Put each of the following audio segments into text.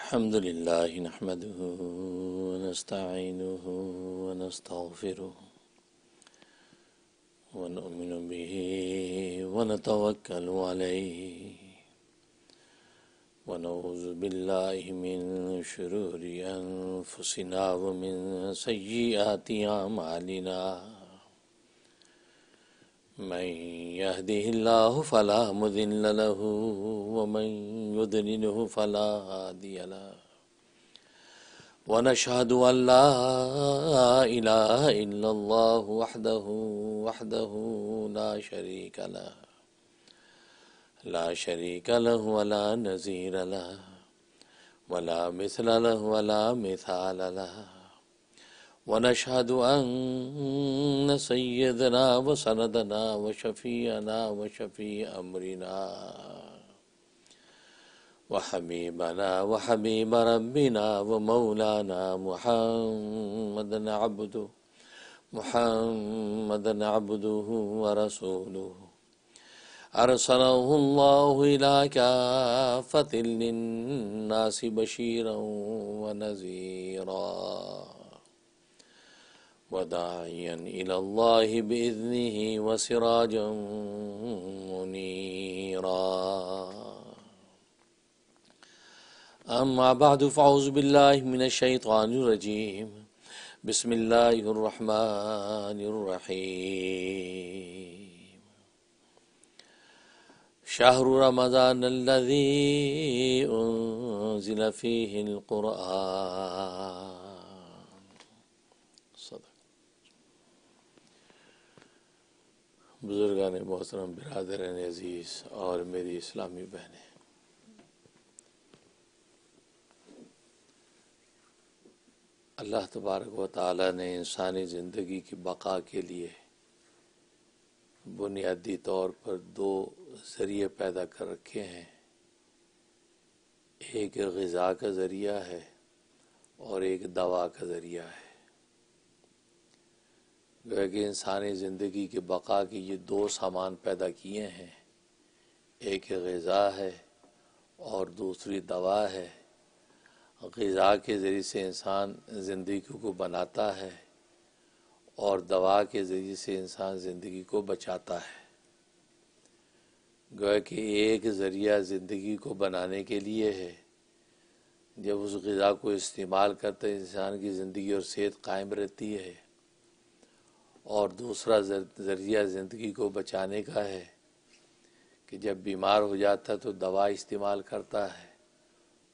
الحمد لله نحمده ونستعينه ونستغفره ونؤمن به ونتوكل عليه ونعوذ بالله من شرور أنفسنا ومن سيئات أعمالنا من يهده الله فلا مذل له ومن يضلله فلا هادي له ونشهد أن لا إله إلا الله وحده وحده لا شريك له لا شريك له ولا نظير له ولا مثل له ولا مثال له ونشهد أن سيدنا وسندنا وشفيعنا وشفيع أمرنا وحبيبنا وحبيب ربنا ومولانا محمد عبده محمد عبده ورسوله أرسله الله إلى كافة للناس بشيرا ونذيرا وداعيا إلى الله بإذنه وسراجا منيرا अम्माबाद फ़ाउज़बिल्लिमिनशैतवानरजीम बसमिल्लाम shower Ramzan उन्ज़िल फ़ीहिल बुज़ुर्गान मोहतरम बिरदर अज़ीज़ और मेरी इस्लामी बहनें अल्लाह तबारक व ताली ने इंसानी ज़िंदगी की बका के लिए बुनियादी तौर पर दो ज़रिए पैदा कर रखे हैं एक गज़ा का ज़रिया है और एक दवा का ज़रिया है गोया कि इंसानी ज़िंदगी के बका के ये दो सामान पैदा किए हैं एक गज़ा है और दूसरी दवा है गज़ा के ज़रिए से इंसान ज़िंदगी को बनाता है और दवा के ज़रिए से इंसान ज़िंदगी को बचाता है गोया कि एक ज़रिया ज़िंदगी को बनाने के लिए है जब उस गज़ा को इस्तेमाल करते इंसान की ज़िंदगी और सेहत कायम रहती है और दूसरा ज़रिया ज़िंदगी को बचाने का है कि जब बीमार हो जाता है तो दवा इस्तेमाल करता है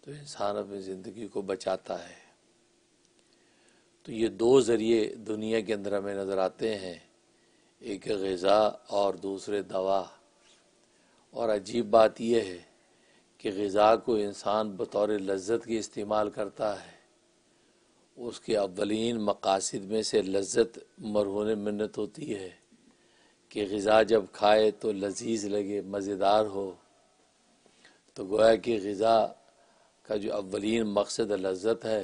तो इंसान अपनी ज़िंदगी को बचाता है तो ये दो ज़रिए दुनिया के अंदर हमें नज़र आते हैं एक गज़ा और दूसरे दवा और अजीब बात यह है कि गज़ा को इंसान बतौर लज्जत के इस्तेमाल करता है उसके अवलिन मकासद में से लज्जत मरहून मन्नत होती है कि गज़ा जब खाए तो लजीज लगे मज़ेदार हो तो गोया कि गज़ा का जो अवलिन मकसद लज्जत है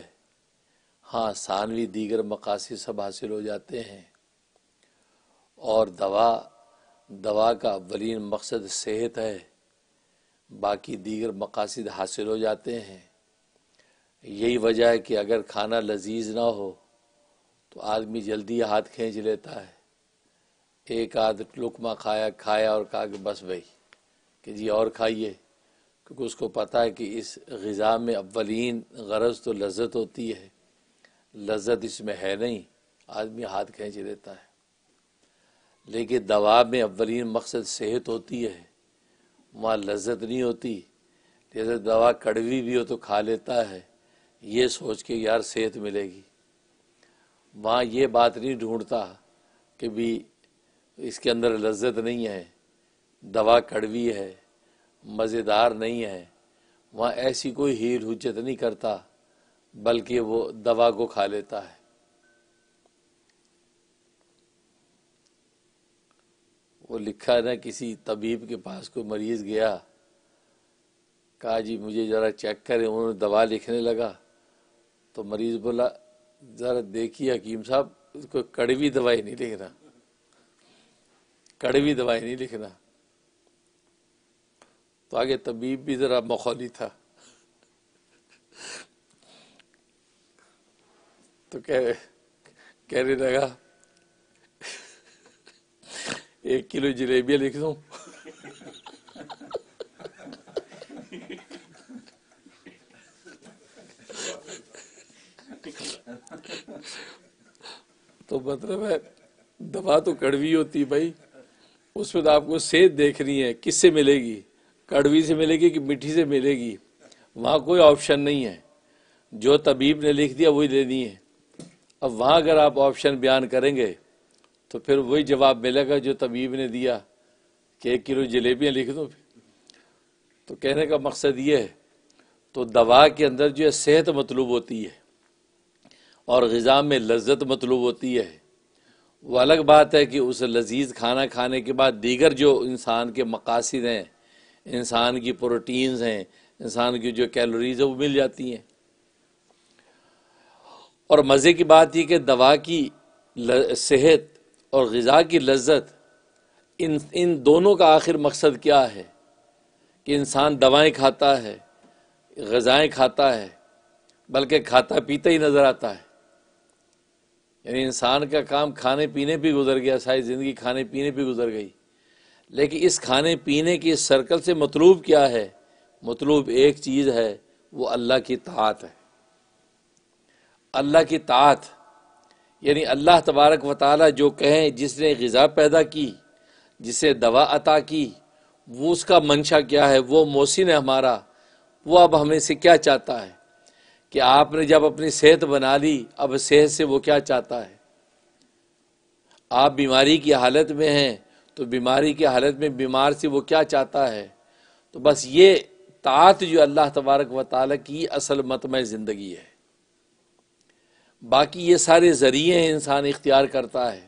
हाँ सानवी दीगर मकासद सब हासिल हो जाते हैं और दवा दवा का अवलिन मकसद सेहत है बाकी दीगर मकासद हासिल हो जाते हैं यही वजह है कि अगर खाना लजीज ना हो तो आदमी जल्दी हाथ खींच लेता है एक आध लुकमा खाया खाया और कहा कि बस भाई कि जी और खाइए क्योंकि उसको पता है कि इस गज़ा में अवलिन गरज तो लज्जत होती है लज्जत इसमें है नहीं आदमी हाथ खींच देता है लेकिन दवा में अवलिन मकसद सेहत होती है वहाँ लज्जत नहीं होती जैसे दवा कड़वी भी हो तो खा लेता है ये सोच के यार सेहत मिलेगी वहाँ ये बात नहीं ढूंढता कि भी इसके अंदर लज्जत नहीं है दवा कड़वी है मज़ेदार नहीं है वहाँ ऐसी कोई हीर हुज्जत नहीं करता बल्कि वो दवा को खा लेता है वो लिखा ना किसी तबीब के पास कोई मरीज गया कहा जी मुझे ज़रा चेक करें उन्होंने दवा लिखने लगा तो मरीज़ बोला ज़रा देखिए हकीम साहब कोई कड़वी दवाई नहीं लिखना कड़वी दवाई नहीं लिखना तो आगे तबीब भी ज़रा मखौली था तो कह कहने लगा एक किलो जलेबिया लिख दूँ तो मतलब है दवा तो कड़वी होती भाई उसमें तो आपको सेहत देख रही है किससे मिलेगी कड़वी से मिलेगी कि मीठी से मिलेगी वहाँ कोई ऑप्शन नहीं है जो तबीब ने लिख दिया वही लेनी है अब वहाँ अगर आप ऑप्शन बयान करेंगे तो फिर वही जवाब मिलेगा जो तबीब ने दिया कि एक किलो जलेबियाँ लिख दो तो कहने का मकसद ये है तो दवा के अंदर जो है सेहत मतलूब होती है और ग़ज़ा में लज्जत मतलूब होती है वो अलग बात है कि उस लजीज खाना खाने के बाद दीगर जो इंसान के मकासद हैं इंसान की प्रोटीन्स हैं इंसान की जो कैलोरीज है वो मिल जाती हैं और मज़े की बात यह कि दवा की सेहत और ग़ा की लज्जत इन इन दोनों का आखिर मकसद क्या है कि इंसान दवाएं खाता है गज़ाएं खाता है बल्कि खाता पीता ही नज़र आता है यानी इंसान का काम खाने पीने पर गुजर गया सारी ज़िंदगी खाने पीने पर गुजर गई लेकिन इस खाने पीने के सर्कल से मतलूब क्या है मतलूब एक चीज़ है वो अल्लाह की तात है अल्लाह की तात यानी अल्लाह तबारक व ताली जो कहें जिसने गज़ा पैदा की जिसे दवा अता की वो उसका मंशा क्या है वो मोहसिन है हमारा वो अब हमें से क्या चाहता है कि आपने जब अपनी सेहत बना ली अब सेहत से वो क्या चाहता है आप बीमारी की हालत में हैं तो बीमारी की हालत में बीमार से वो क्या चाहता है तो बस ये तात जो अल्लाह तबारक व ताली की असल मतम ज़िंदगी है बाकी ये सारे ज़रिए इंसान इख्तियार करता है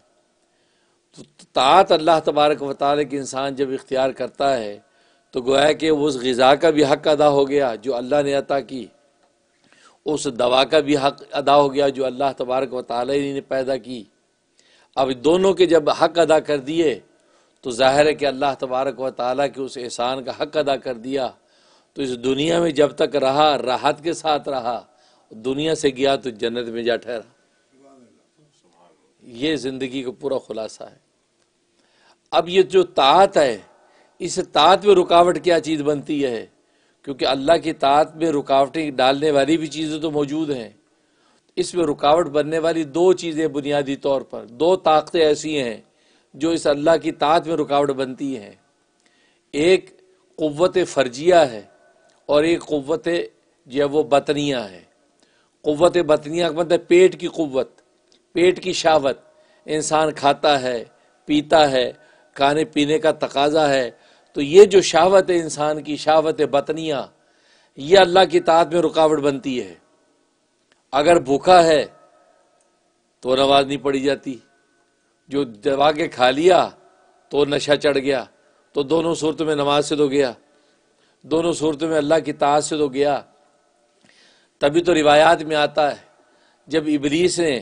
तो तात अल्लाह तबारक व ताल के इंसान जब इख्तियार करता है तो गोया कि उस गज़ा का भी हक अदा हो गया जो अल्लाह ने अता की उस दवा का भी हक अदा हो गया जो अल्लाह तबारक व ताली ने पैदा की अब दोनों के जब हक अदा कर दिए तो ज़ाहिर है कि अल्लाह तबारक व ताली के उस एहसान का हक अदा कर दिया तो इस दुनिया में जब तक रहा राहत के साथ रहा दुनिया से गया तो जन्नत में जा ठहरा ये ज़िंदगी का पूरा खुलासा है अब ये जो तात है इस तात में रुकावट क्या चीज़ बनती है क्योंकि अल्लाह की तात में रुकावटें डालने वाली भी चीज़ें तो मौजूद हैं इसमें रुकावट बनने वाली दो चीज़ें बुनियादी तौर पर दो ताकतें ऐसी हैं जो इस अल्लाह की तात में रुकावट बनती है एक कुत फ़र्जिया है और एक कुत जो है वो बतनिया है कुत बतनिया का मतलब पेट की कुत पेट की शावत इंसान खाता है पीता है खाने पीने का तकाजा है तो ये जो शावत है इंसान की शावत बतनिया ये अल्लाह की तात में रुकावट बनती है अगर भूखा है तो नवाज़ नहीं पड़ी जाती जो दबा के खा लिया तो नशा चढ़ गया तो दोनों सूरत में नमाज से तो गया दोनों सूरत में अल्लाह की ताज से तो गया तभी तो रिवायात में आता है जब इबलीस ने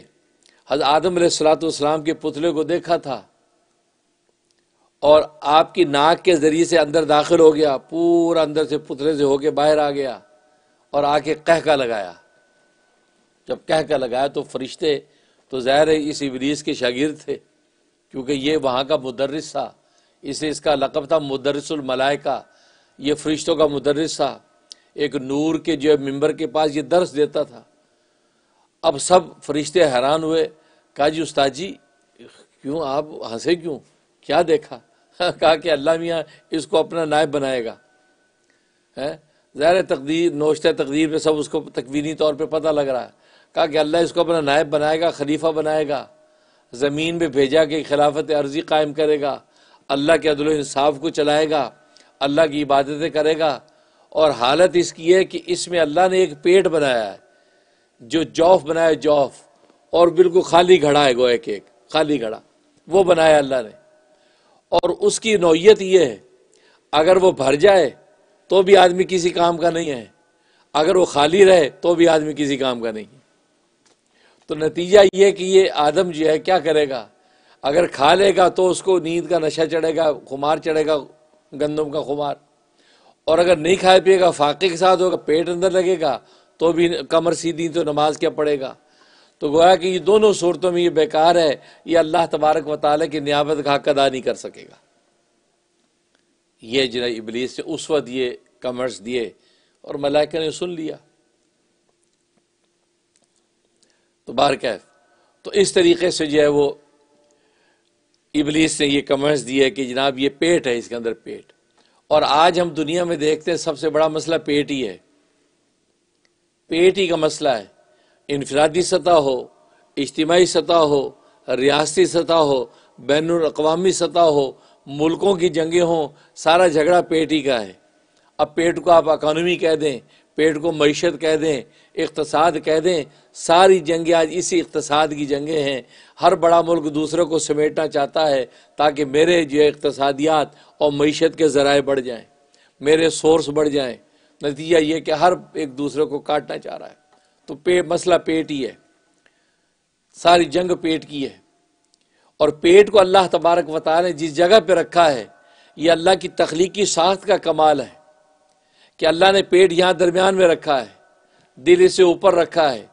हज आदम सलाम के पुतले को देखा था और आपकी नाक के ज़रिए से अंदर दाखिल हो गया पूरा अंदर से पुतले से होके बाहर आ गया और आके कहका लगाया जब कहका लगाया तो फरिश्ते तो जहर इस इबलीस के शागिर थे क्योंकि ये वहाँ का मुदरस था इसे इसका लकब था मुदरसलमलाय का ये फरिश्तों का मुदरस था एक नूर के जो मेम्बर के पास ये दर्स देता था अब सब फरिश्ते हैरान हुए कहा जी उस्ताद जी क्यों आप हंसे क्यों क्या देखा कहा कि अल्लाह मियाँ इसको अपना नायब बनाएगा है ज़ाहिर तकदीर नोशत तकदीर में सब उसको तकवीनी तौर पर पता लग रहा है कहा कि अल्लाह इसको अपना नायब बनाएगा खलीफा बनाएगा ज़मीन में भेजा कि खिलाफत अर्जी कायम करेगा अल्लाह के अदल इंसाफ को चलाएगा अल्लाह की इबादतें करेगा और हालत इसकी है कि इसमें अल्लाह ने एक पेट बनाया है जो जौफ बनाया जौफ और बिल्कुल खाली घड़ा है गो एक एक खाली घड़ा वो बनाया अल्लाह ने और उसकी नौीयत ये है अगर वो भर जाए तो भी आदमी किसी काम का नहीं है अगर वो खाली रहे तो भी आदमी किसी काम का नहीं है तो नतीजा ये कि ये आदम जो है क्या करेगा अगर खा लेगा तो उसको नींद का नशा चढ़ेगा खुमार चढ़ेगा गंदम का खुमार और अगर नहीं खाए पिएगा फाके के साथ होगा पेट अंदर लगेगा तो भी कमर सीधी तो नमाज क्या पड़ेगा तो गोया कि ये दोनों सूरतों में ये बेकार है ये अल्लाह तबारक वाली की नियामत का हक अदा नहीं कर सकेगा ये जना इबलीस से उस वक्त ये कमर्स दिए और मलाइका ने सुन लिया तो बाहर कैफ तो इस तरीके से जो है वो इबलीस ने ये कमेंट्स दिए कि जनाब ये पेट है इसके अंदर पेट और आज हम दुनिया में देखते हैं सबसे बड़ा मसला पेट ही है पेट ही का मसला है इनफरादी सतह हो इज्तमाही सतह हो रियासती सतह हो बैन अवी सतह हो मुल्कों की जंगें हों सारा झगड़ा पेट ही का है अब पेट को आप अकानमी कह दें पेट को मीशत कह दें इकतसाद कह दें सारी जंगें आज इसी इकतसाद की जंगे हैं हर बड़ा मुल्क दूसरे को समेटना चाहता है ताकि मेरे जो इकतसादियात और मीशत के ज़राए बढ़ जाएँ मेरे सोर्स बढ़ जाएँ नतीजा ये कि हर एक दूसरे को काटना चाह रहा है तो पे मसला पेट ही है सारी जंग पेट की है और पेट को अल्लाह तबारक वाली ने जिस जगह पर रखा है ये अल्लाह की तख्लीकी साख्त का कमाल है कि अल्लाह ने पेट यहाँ दरमियान में रखा है दिल इसे ऊपर रखा है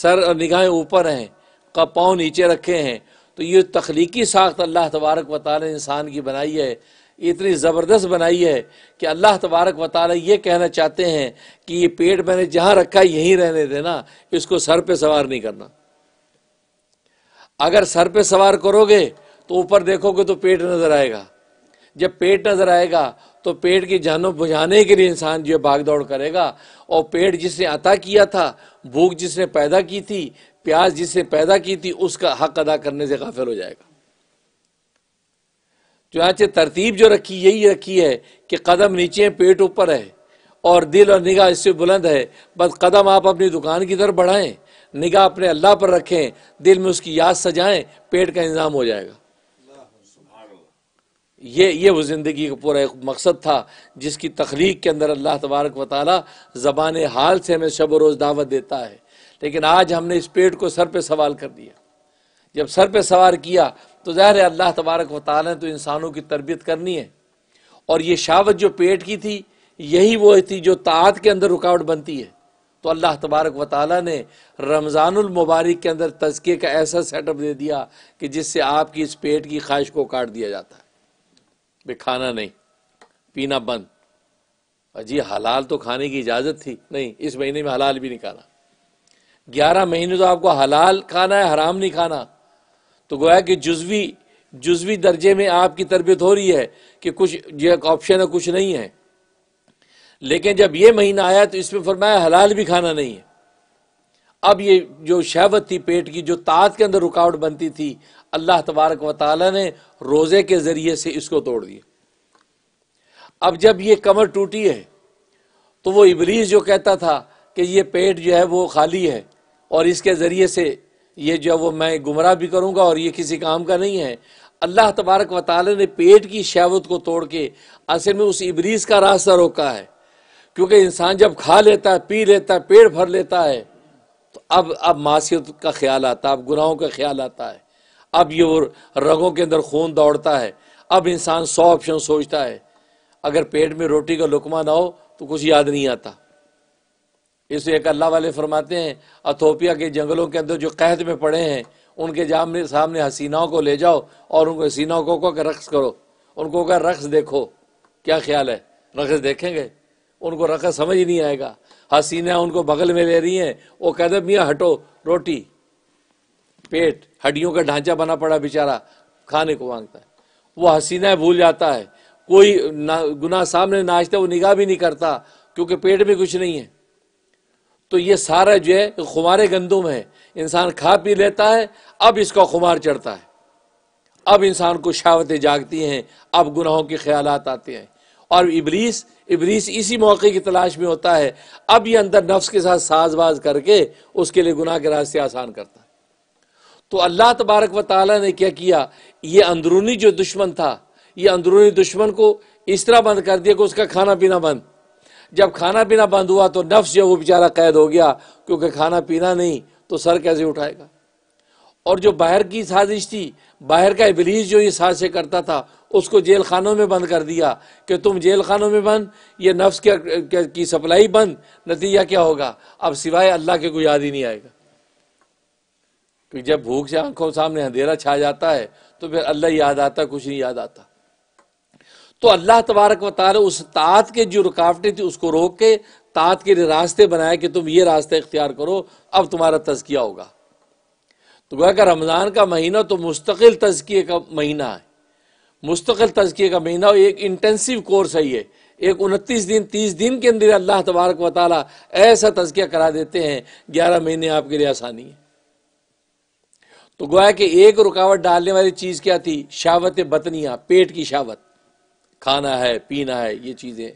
सर और निगाहें ऊपर हैं का पाँव नीचे रखे हैं तो ये तख्लीकी साख्त अल्लाह तबारक व इंसान की बनाई है इतनी ज़बरदस्त बनाई है कि अल्लाह तबारक व ये कहना चाहते हैं कि ये पेट मैंने जहाँ रखा है यहीं रहने देना इसको सर पे सवार नहीं करना अगर सर पे सवार करोगे तो ऊपर देखोगे तो पेट नज़र आएगा जब पेट नज़र आएगा तो पेड़ की जानो बुझाने के लिए इंसान जो भाग दौड़ करेगा और पेड़ जिसने अता किया था भूख जिसने पैदा की थी प्यास जिसने पैदा की थी उसका हक अदा करने से गाफिल हो जाएगा चुनाचे तरतीब जो रखी यही रखी है कि कदम नीचे है पेट ऊपर है और दिल और निगाह इससे बुलंद है बस कदम आप अपनी दुकान की तरफ बढ़ाएं निगाह अपने अल्लाह पर रखें दिल में उसकी याद सजाएं पेट का इंतजाम हो जाएगा ये ये वो ज़िंदगी का पूरा एक मकसद था जिसकी तख्लीक के अंदर अल्लाह तबारक व ताली ज़बान हाल से हमें शब रोज़ दावत देता है लेकिन आज हमने इस पेट को सर पर सवाल कर दिया जब सर पर सवार किया तो ज़ाहिर है अल्लाह तबारक व ताली ने तो इंसानों की तरबियत करनी है और ये शावत जो पेट की थी यही वो थी जो तात के अंदर रुकावट बनती है तो अल्लाह तबारक व ताली ने रमज़ानमबारक के अंदर तजके का ऐसा सेटअप दे दिया कि जिससे आपकी इस पेट की ख्वाहिश को काट दिया जाता है મે ખાના નહીં પીના બંધ અજી હલાલ તો ખાને કી इजाजत થી નહીં ઇસ મહિને મે હલાલ ભી ન ખાના 11 મહિને તો આપકો હલાલ ખાના હે હરામ નહીં ખાના તો گویا કે juzvi juzvi દરજે મે આપકી તરબિયત હો રહી હે કે કુછ યે ઓપ્શન હે કુછ નહીં હે લેકિન જબ યે મહિને આયા તો ઇસમે ફરમાયા હલાલ ભી ખાના નહીં अब ये जो शहवत थी पेट की जो तात के अंदर रुकावट बनती थी अल्लाह तबारक व ने रोज़े के ज़रिए से इसको तोड़ दिया अब जब ये कमर टूटी है तो वो इबलीस जो कहता था कि ये पेट जो है वो खाली है और इसके ज़रिए से ये जो वो मैं गुमराह भी करूंगा और ये किसी काम का नहीं है अल्लाह तबारक व ने पेट की शहवत को तोड़ के असल में उस इबलीस का रास्ता रोका है क्योंकि इंसान जब खा लेता है पी लेता है पेट भर लेता है तो अब अब मासीत का ख्याल आता है अब गुनाहों का ख्याल आता है अब ये रगों के अंदर खून दौड़ता है अब इंसान सौ ऑप्शन सोचता है अगर पेट में रोटी का लुकमा ना हो तो कुछ याद नहीं आता इसलिए एक अल्लाह वाले फरमाते हैं अथोपिया के जंगलों के अंदर जो कहत में पड़े हैं उनके जामने सामने हसीनाओं को ले जाओ और उनको हसीनाओं को कहो रक्स करो उनको कहा रक्स देखो क्या ख्याल है रक्स देखेंगे उनको रक्स समझ ही नहीं आएगा हसीना उनको बगल में ले रही हैं वो कहते मियाँ हटो रोटी पेट हड्डियों का ढांचा बना पड़ा बेचारा खाने को मांगता है वो हसीना भूल जाता है कोई ना गुनाह सामने नाचता वो निगाह भी नहीं करता क्योंकि पेट में कुछ नहीं है तो ये सारा जो है खुमारे गंदुम है इंसान खा पी लेता है अब इसका खुमार चढ़ता है अब इंसान को शावतें जागती हैं अब गुनाहों के ख्याल आते हैं और इबलीस इबलीस इसी मौके की तलाश में होता है अब ये अंदर नफ्स के साथ साजबाज करके उसके लिए गुनाह के रास्ते आसान करता है तो अल्लाह तबारक व ताली ने क्या किया ये अंदरूनी जो दुश्मन था ये अंदरूनी दुश्मन को इस तरह बंद कर दिया कि उसका खाना पीना बंद जब खाना पीना बंद हुआ तो नफ्स जो वो बेचारा कैद हो गया क्योंकि खाना पीना नहीं तो सर कैसे उठाएगा और जो बाहर की साजिश थी बाहर का इबलीस जो ये साजिशें करता था उसको जेल खानों में बंद कर दिया कि तुम जेल खानों में बंद ये नफ्स के, की सप्लाई बंद नतीजा क्या होगा अब सिवाय अल्लाह के कोई याद ही नहीं आएगा क्योंकि जब भूख से आंखों सामने अंधेरा छा जाता है तो फिर अल्लाह याद आता कुछ नहीं याद आता तो अल्लाह तबारक व उस तात के जो रुकावटें थी उसको रोक के तात के रास्ते बनाए कि तुम ये रास्ते इख्तियार करो अब तुम्हारा तजकिया होगा तो गोया रमज़ान का महीना तो मुस्तकिल तजकिए का महीना है मुस्तकिल तजकिए का महीना हो एक इंटेंसिव कोर्स है ये एक उनतीस दिन तीस दिन के अंदर अल्लाह तबारक व ऐसा तजकिया करा देते हैं ग्यारह महीने आपके लिए आसानी है तो गोया कि एक रुकावट डालने वाली चीज़ क्या थी शावत बतनिया पेट की शावत खाना है पीना है ये चीज़ें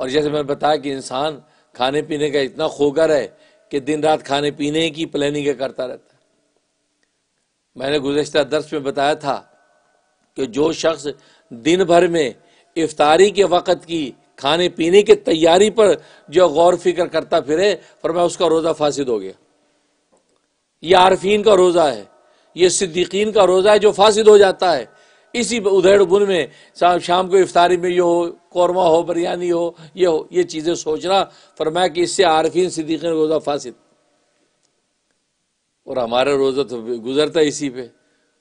और जैसे मैंने बताया कि इंसान खाने पीने का इतना खोगर है कि दिन रात खाने पीने की प्लानिंग करता रहता है मैंने गुजशत दर्श में बताया था कि जो शख्स दिन भर में इफ्तारी के वक़्त की खाने पीने की तैयारी पर जो गौर फिक्र करता फिरे पर मैं उसका रोज़ा फासिद हो गया ये आरफीन का रोज़ा है ये सिद्दीकीन का रोज़ा है जो फासिद हो जाता है इसी उधेड़ बुन में शाम को इफ्तारी में ये हो कौरमा हो बिरयानी हो ये हो ये चीज़ें सोचना फरमाया कि इससे आरफीन सिद्दीकीन रोज़ा फासिद और हमारा रोज़ा तो गुजरता इसी पे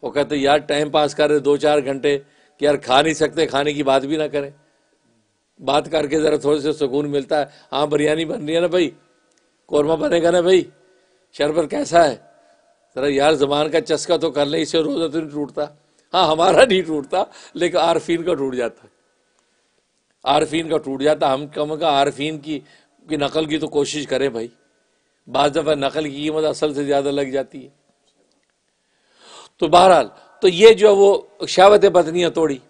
वो कहते यार टाइम पास कर रहे दो चार घंटे कि यार खा नहीं सकते खाने की बात भी ना करें बात करके ज़रा थोड़े से सुकून मिलता है हाँ बिरयानी बन रही है ना भाई कौरमा बनेगा ना भाई शरबत कैसा है ज़रा यार जबान का चस्का तो कर ले इसे रोज़ा तो नहीं टूटता हाँ हमारा नहीं टूटता लेकिन आरफीन का टूट जाता आरफीन का टूट जाता हम कम का आरफीन की की नकल की तो कोशिश करें भाई बाद दफ़ा नकल की कीमत असल से ज़्यादा लग जाती है तो बहरहाल तो ये जो है वो शावत बदनियाँ तोड़ी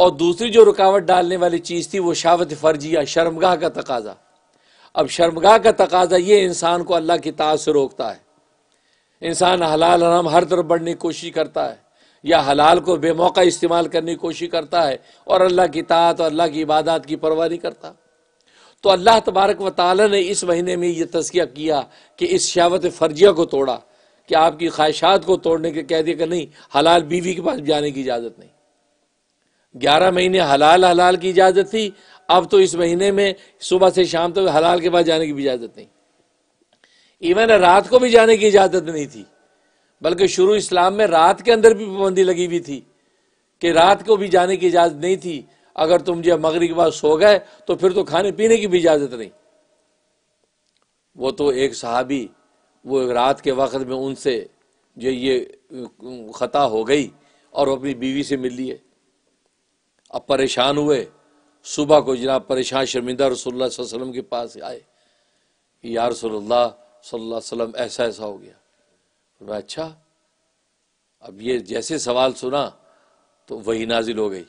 और दूसरी जो रुकावट डालने वाली चीज़ थी वो शावत फ़र्जिया शर्मगाह का तकाजा अब शर्मगाह का तकाजा ये इंसान को अल्लाह की ताज से रोकता है इंसान हलाल हराम हर तरफ बढ़ने की कोशिश करता है या हलाल को बेमौका इस्तेमाल करने की कोशिश करता है और अल्लाह की तात और अल्लाह की इबादत की परवाह नहीं करता तो अल्लाह तबारक व ताली ने इस महीने में यह तस्किया किया कि इस शावत फ़र्जिया को तोड़ा कि आपकी ख्वाहिशात को तोड़ने के कह दिया कि नहीं हलाल बीवी के पास जाने की इजाज़त नहीं ग्यारह महीने हलाल हलाल की इजाज़त थी अब तो इस महीने में सुबह से शाम तक तो हलाल के पास जाने की भी इजाज़त नहीं इवन रात को भी जाने की इजाज़त नहीं थी बल्कि शुरू इस्लाम में रात के अंदर भी पाबंदी लगी हुई थी कि रात को भी जाने की इजाज़त नहीं थी अगर तुम जब मगरी के बाद सो गए तो फिर तो खाने पीने की भी इजाज़त नहीं वो तो एक सहाबी वो रात के वक्त में उनसे जो ये ख़ता हो गई और अपनी बीवी से मिल लिए अब परेशान हुए सुबह को जनाब परेशान शर्मिंदा रसोल्ला वसलम के पास आए कि या रसोल्ला वसलम ऐसा ऐसा हो गया मैं अच्छा अब ये जैसे सवाल सुना तो वही नाजिल हो गई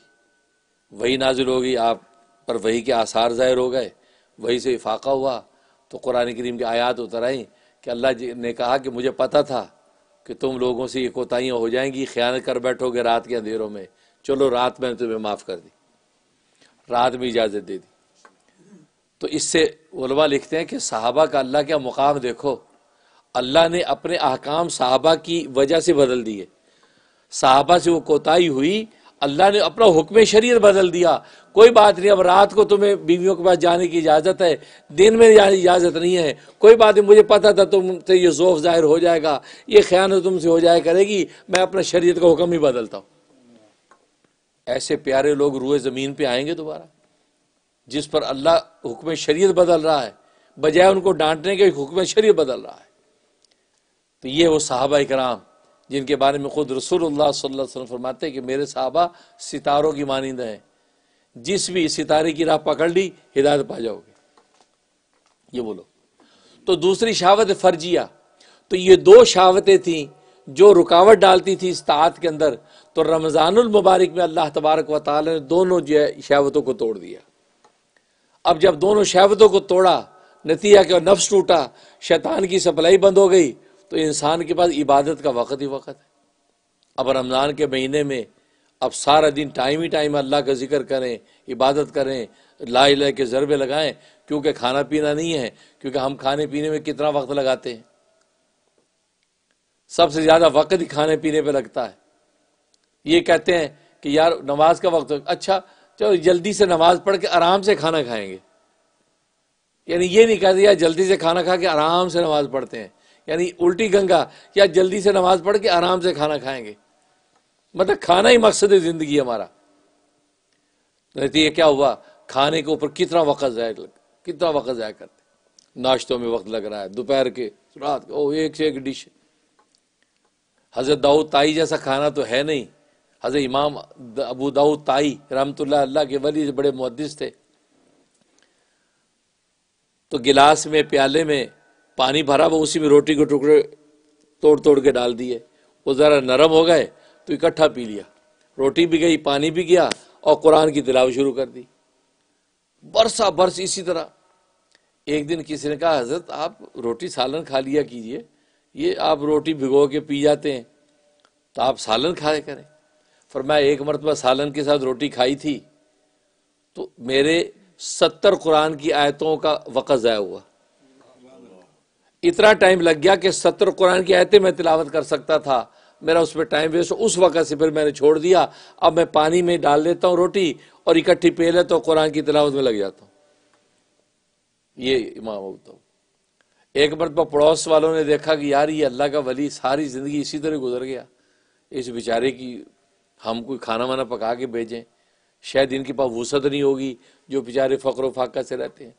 वही नाजिल हो गई आप पर वही के आसार ज़ाहिर हो गए वही से इफाका हुआ तो कुरान करीम की आयात उतर आई कि अल्लाह जी ने कहा कि मुझे पता था कि तुम लोगों से ये कोताहियाँ हो जाएंगी ख्याल कर बैठोगे रात के अंधेरों में चलो रात में तुम्हें माफ़ कर दी रात में इजाज़त दे दी तो इससे वलवा लिखते हैं कि साहबा का अल्लाह क्या मुकाम देखो अल्लाह ने अपने अहकाम साहबा की वजह से बदल दिए साहबा से वो कोताही हुई अल्लाह ने अपना हुक्म शरीर बदल दिया कोई बात नहीं अब रात को तुम्हें बीवियों के पास जाने की इजाज़त है दिन में जाने की इजाज़त नहीं है कोई बात नहीं मुझे पता था तुम से तो ये जोफ ज़ाहिर हो जाएगा ये ख्याल तो तुमसे हो जाए करेगी मैं अपना शरीर का हुक्म ही बदलता हूँ ऐसे प्यारे लोग रूए ज़मीन पर आएंगे दोबारा जिस पर अल्लाह हुक्म शरीय बदल रहा है बजाय उनको डांटने के हुक्म शरीय बदल रहा है तो ये वो साहबा कराम जिनके बारे में ख़ुद रसूलुल्लाह सल्लल्लाहु अलैहि वसल्लम फरमाते हैं कि मेरे साहबा सितारों की मानिंद हैं जिस भी सितारे की राह पकड़ ली हिदायत पा जाओगे ये बोलो तो दूसरी शावत फर्जिया तो ये दो शावतें थीं जो रुकावट डालती थी इस तात के अंदर तो मुबारक में अल्लाह तबारक व ताली ने दोनों जो है शावतों को तोड़ दिया अब जब दोनों शावतों को तोड़ा नतीजा के नफ्स टूटा शैतान की सप्लाई बंद हो गई तो इंसान के पास इबादत का वक़्त ही वक़्त है अब रमज़ान के महीने में अब सारा दिन टाइम ही टाइम अल्लाह का जिक्र करें इबादत करें ला ला के ज़रबे लगाएं क्योंकि खाना पीना नहीं है क्योंकि हम खाने पीने में कितना वक्त लगाते हैं सबसे ज़्यादा वक्त ही खाने पीने पर लगता है ये कहते हैं कि यार नमाज का वक्त अच्छा चलो जल्दी से नमाज पढ़ के आराम से खाना खाएंगे यानी ये नहीं कहते यार जल्दी से खाना खा के आराम से नमाज पढ़ते हैं यानी उल्टी गंगा या जल्दी से नमाज पढ़ के आराम से खाना खाएंगे मतलब खाना ही मकसद है ज़िंदगी हमारा नतीजे क्या हुआ खाने के ऊपर कितना वक्त ज़ाय कितना वक्त ज़ाय करते नाश्तों में वक्त लग रहा है दोपहर के रात ओ एक से एक डिश हज़रत दाऊद ताई जैसा खाना तो है नहीं हज़रत इमाम अबू दाऊद ताई रहमत अल्लाह के वली बड़े मुहदस थे तो गिलास में प्याले में पानी भरा वो उसी में रोटी के टुकड़े तोड़ तोड़ के डाल दिए वो ज़रा नरम हो गए तो इकट्ठा पी लिया रोटी भी गई पानी भी गया और कुरान की तिलावत शुरू कर दी बरसा बरस इसी तरह एक दिन किसी ने कहा हजरत आप रोटी सालन खा लिया कीजिए ये आप रोटी भिगो के पी जाते हैं तो आप सालन खाए करें फिर मैं एक मरतबा सालन के साथ रोटी खाई थी तो मेरे सत्तर कुरान की आयतों का वक़्त ज़ाया हुआ इतना टाइम लग गया कि सत्र कुरान की आयतें मैं तिलावत कर सकता था मेरा उस पर टाइम वेस्ट उस वक्त से फिर मैंने छोड़ दिया अब मैं पानी में डाल लेता हूँ रोटी और इकट्ठी पे लेता हूँ कुरान की तिलावत में लग जाता हूँ ये इमाम अबू तो एक मरतबा पड़ोस वालों ने देखा कि यार ये अल्लाह का वली सारी ज़िंदगी इसी तरह गुजर गया इस बेचारे की हम कोई खाना वाना पका के भेजें शायद इनके पास वसत नहीं होगी जो बेचारे फकर फाका से रहते हैं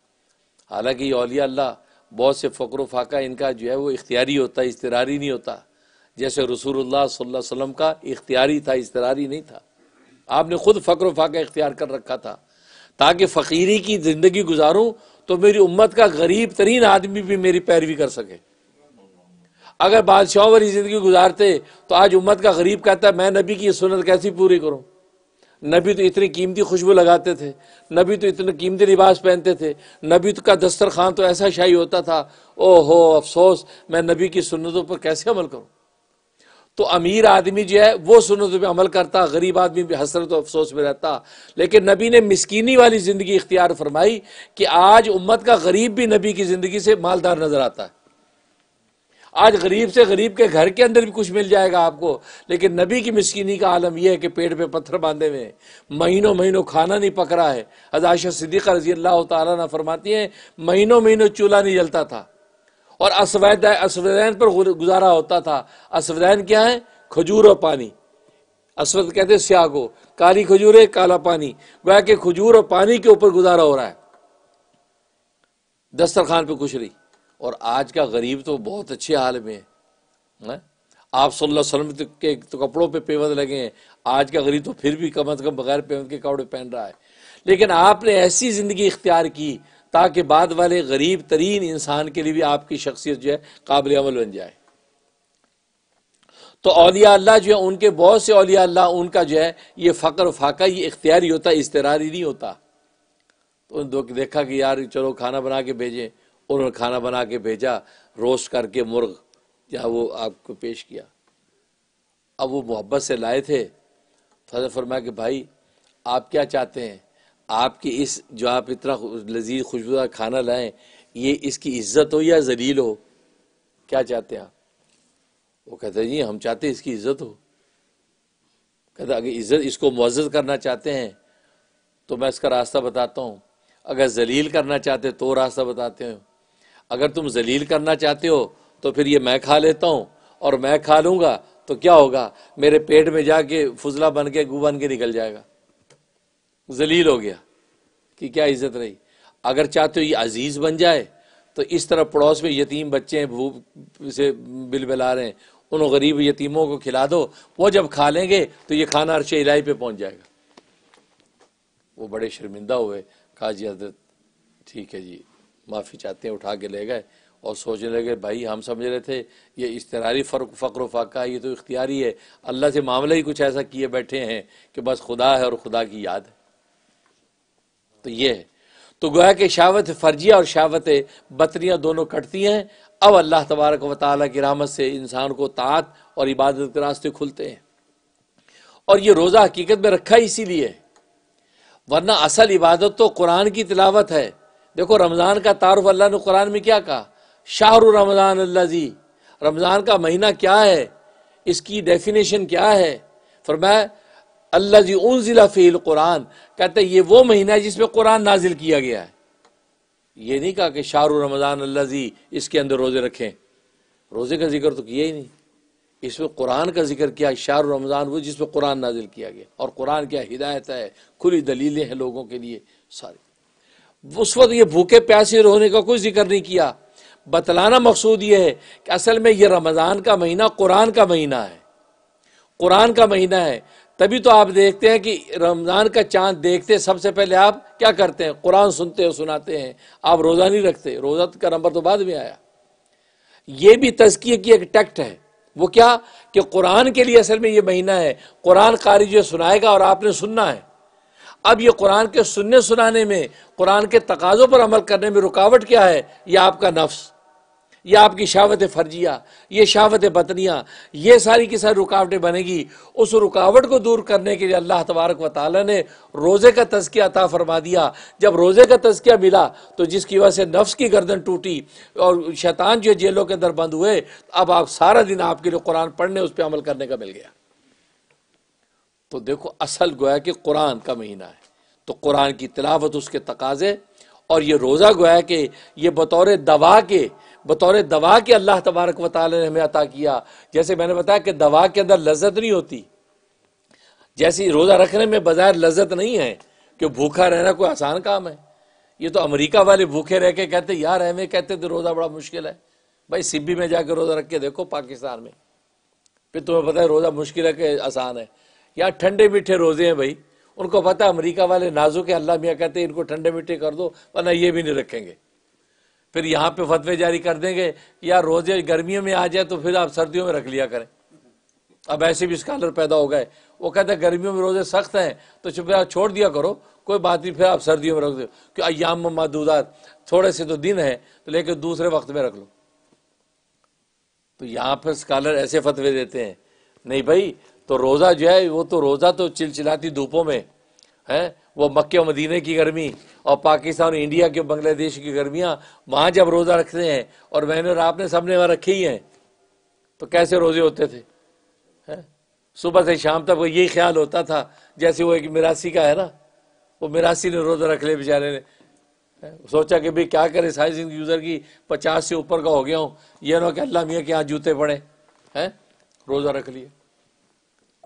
हालांकि ये अलिया अल्लाह बहुत से फ़क्र फ़ाका इनका जो है वो इख्तियारी होता है इसतरारी नहीं होता जैसे रसूलुल्लाह सल्लल्लाहु अलैहि वसल्लम का इख्तियारी था इसतरारी नहीं था आपने खुद फ़क्र फ़ाका इख्तियार कर रखा था ताकि फ़कीरी की ज़िंदगी गुजारूँ तो मेरी उम्मत का गरीब तरीन आदमी भी मेरी पैरवी कर सके अगर बादशाह वाली ज़िंदगी गुजारते तो आज उम्मत का गरीब कहता है मैं नबी की सुनत कैसी पूरी करूँ नबी तो इतनी कीमती खुशबू लगाते थे नबी तो इतने कीमती लिबास पहनते थे नबी का दस्तरखान तो ऐसा शाही होता था ओ हो अफसोस मैं नबी की सुन्नतों पर कैसे अमल करूँ तो अमीर आदमी जो है वो सुन्नतों पर अमल करता गरीब आदमी भी हसरत तो अफसोस में रहता लेकिन नबी ने मिसकीनी वाली ज़िंदगी इख्तियार फरमाई कि आज उम्मत का गरीब भी नबी की ज़िंदगी से मालदार नज़र आता है आज गरीब से गरीब के घर के अंदर भी कुछ मिल जाएगा आपको लेकिन नबी की मिस्किनी का आलम यह है कि पेट पे पत्थर बांधे हुए हैं महीनों महीनों खाना नहीं पक रहा है अजाशा सिद्दीक़ा रजी अल्लाह तारा फरमाती है महीनों महीनों चूल्हा नहीं जलता था और असवैद असवैन पर गुजारा होता था असवैन क्या है खजूर और पानी असवद कहते हैं स्याह को काली खजूर है काला पानी वह के खजूर और पानी के ऊपर गुजारा हो रहा है दस्तरखान पे कुछ नहीं और आज का गरीब तो बहुत अच्छे हाल में है आप सल्ला वसलम के तो कपड़ों पे पेवंद लगे हैं आज का गरीब तो फिर भी कम अज़ कम बगैर पेवंद के कपड़े पहन रहा है लेकिन आपने ऐसी ज़िंदगी इख्तियार की ताकि बाद वाले गरीब तरीन इंसान के लिए भी आपकी शख्सियत जो है काबिल अमल बन जाए तो अलिया अल्लाह जो है उनके बहुत से अलिया अल्लाह उनका जो है ये फ़कर फाका ये इख्तियारी होता है इसतरारी नहीं होता तो देखा कि यार चलो खाना बना के भेजें उन्होंने खाना बना के भेजा रोस्ट करके मुर्ग या वो आपको पेश किया अब वो मोहब्बत से लाए थे तो हजरत फरमाया कि भाई आप क्या चाहते हैं आपकी इस जो आप इतना लजीज खुशबूदार खाना लाएं ये इसकी इज्जत हो या जलील हो क्या चाहते हैं आप वो कहते हैं जी हम चाहते हैं इसकी इज्जत हो कहते अगर इज्जत इसको मुआज़ करना चाहते हैं तो मैं इसका रास्ता बताता हूँ अगर जलील करना चाहते तो रास्ता बताते हैं अगर तुम जलील करना चाहते हो तो फिर ये मैं खा लेता हूँ और मैं खा लूंगा तो क्या होगा मेरे पेट में जाके फुजला बन के गु बन के निकल जाएगा जलील हो गया कि क्या इज्जत रही अगर चाहते हो ये अजीज़ बन जाए तो इस तरह पड़ोस में यतीम बच्चे हैं भूख से बिल बिला रहे हैं उन गरीब यतीमों को खिला दो वो जब खा लेंगे तो ये खाना अरश इलाई पे पहुंच जाएगा वो बड़े शर्मिंदा हुए काजी हजरत ठीक है जी माफ़ी चाहते हैं उठा के ले गए और सोचने लगे भाई हम समझ रहे थे ये इसतरारी फ़र्क फ़क्र फ़ाका ये तो इख्तियारी है अल्लाह से मामला ही कुछ ऐसा किए बैठे हैं कि बस खुदा है और खुदा की याद है तो ये है तो गोया कि शावत फ़र्जिया और शावत बतरियाँ दोनों कटती हैं अब अल्लाह तबारक व ताली की रामत से इंसान को तात और इबादत के रास्ते खुलते हैं और ये रोज़ा हकीकत में रखा इसीलिए वरना असल इबादत तो कुरान की तिलावत है देखो रमज़ान का तारुफ अल्लाह ने कुरान में क्या कहा शाहरु रमज़ान अल्लाजी रमज़ान का महीना क्या है इसकी डेफिनेशन क्या है फरमाया अल्लाह जी उन ज़िला फ़ील कुरान कहते ये वो महीना है जिसमें कुरान नाजिल किया गया है ये नहीं कहा कि शाहरु रमज़ान अल्लाजी इसके अंदर रोज़े रखें रोज़े का जिक्र तो किया ही नहीं इसमें कुरान का जिक्र किया शाहरु रमज़ान वो जिसमें कुरान नाजिल किया गया और कुरान क्या हिदायत है खुली दलीलें हैं लोगों के लिए सारी उस वक्त ये भूखे प्यासे रोने का कोई जिक्र नहीं किया बतलाना मकसूद ये है कि असल में ये रमज़ान का महीना कुरान का महीना है कुरान का महीना है तभी तो आप देखते हैं कि रमज़ान का चांद देखते सबसे पहले आप क्या करते हैं कुरान सुनते हो सुनाते हैं आप रोज़ा नहीं रखते रोज़ा का तो नंबर तो बाद में आया ये भी तजकिए की एक टेक्ट है वो क्या कि कुरान के लिए असल में ये महीना है कुरान कारी जो सुनाएगा और आपने सुनना है अब ये कुरान के सुनने सुनाने में कुरान के तकाज़ों पर अमल करने में रुकावट क्या है यह आपका नफ्स या आपकी शावत फर्जिया ये शावत बतनिया ये सारी की सारी रुकावटें बनेगी उस रुकावट को दूर करने के लिए अल्लाह तबारक व ताली ने रोज़े का तजकिया अता फरमा दिया जब रोज़े का तजकिया मिला तो जिसकी वजह से नफ्स की गर्दन टूटी और शैतान जो जेलों के अंदर बंद हुए अब आप सारा दिन आपके लिए कुरान पढ़ने उस पर अमल करने का मिल गया तो देखो असल गोया कि कुरान का महीना है तो कुरान की तिलावत उसके तकाजे और ये रोज़ा गोया कि ये बतौर दवा के बतौर दवा के अल्लाह तबारक वाली ने हमें अता किया जैसे मैंने बताया कि दवा के अंदर लज्जत नहीं होती जैसे रोज़ा रखने में बाज़ार लज्जत नहीं है कि भूखा रहना कोई आसान काम है ये तो अमेरिका वाले भूखे रह के कहते यार हमें कहते थे रोज़ा बड़ा मुश्किल है भाई सिब्बी में जाकर रोज़ा रख के देखो पाकिस्तान में फिर तुम्हें पता है रोज़ा मुश्किल है कि आसान है या ठंडे मीठे रोजे हैं भाई उनको पता अमेरिका वाले नाजुक के अल्लाह मियाँ कहते हैं इनको ठंडे मीठे कर दो वरना ये भी नहीं रखेंगे फिर यहाँ पे फतवे जारी कर देंगे या रोजे गर्मियों में आ जाए तो फिर आप सर्दियों में रख लिया करें अब ऐसे भी स्कॉलर पैदा हो गए वो कहते हैं गर्मियों में रोजे सख्त हैं तो फिर आप छोड़ दिया करो कोई बात नहीं फिर आप सर्दियों में रख दो क्यों अयाम मदूदात थोड़े से तो दिन है तो लेकिन दूसरे वक्त में रख लो तो यहाँ पर स्कॉलर ऐसे फतवे देते हैं नहीं भाई तो रोज़ा जो है वो तो रोज़ा तो चिलचिलाती धूपों में है वो मक्के और मदीने की गर्मी और पाकिस्तान और इंडिया के बांग्लादेश की गर्मियाँ वहाँ जब रोज़ा रखते हैं और मैंने और आपने सबने वहाँ रखे ही हैं तो कैसे रोज़े होते थे है सुबह से शाम तक वो यही ख्याल होता था जैसे वो एक मिरासी का है ना वो मिरासी ने रोज़ा रख ले बेचारे ने सोचा कि भाई क्या करें सारी जिंदगी यूज़र की पचास से ऊपर का हो गया हूँ यह ना कि अल्लाह मियाँ के यहाँ जूते पड़े हैं रोज़ा रख लिए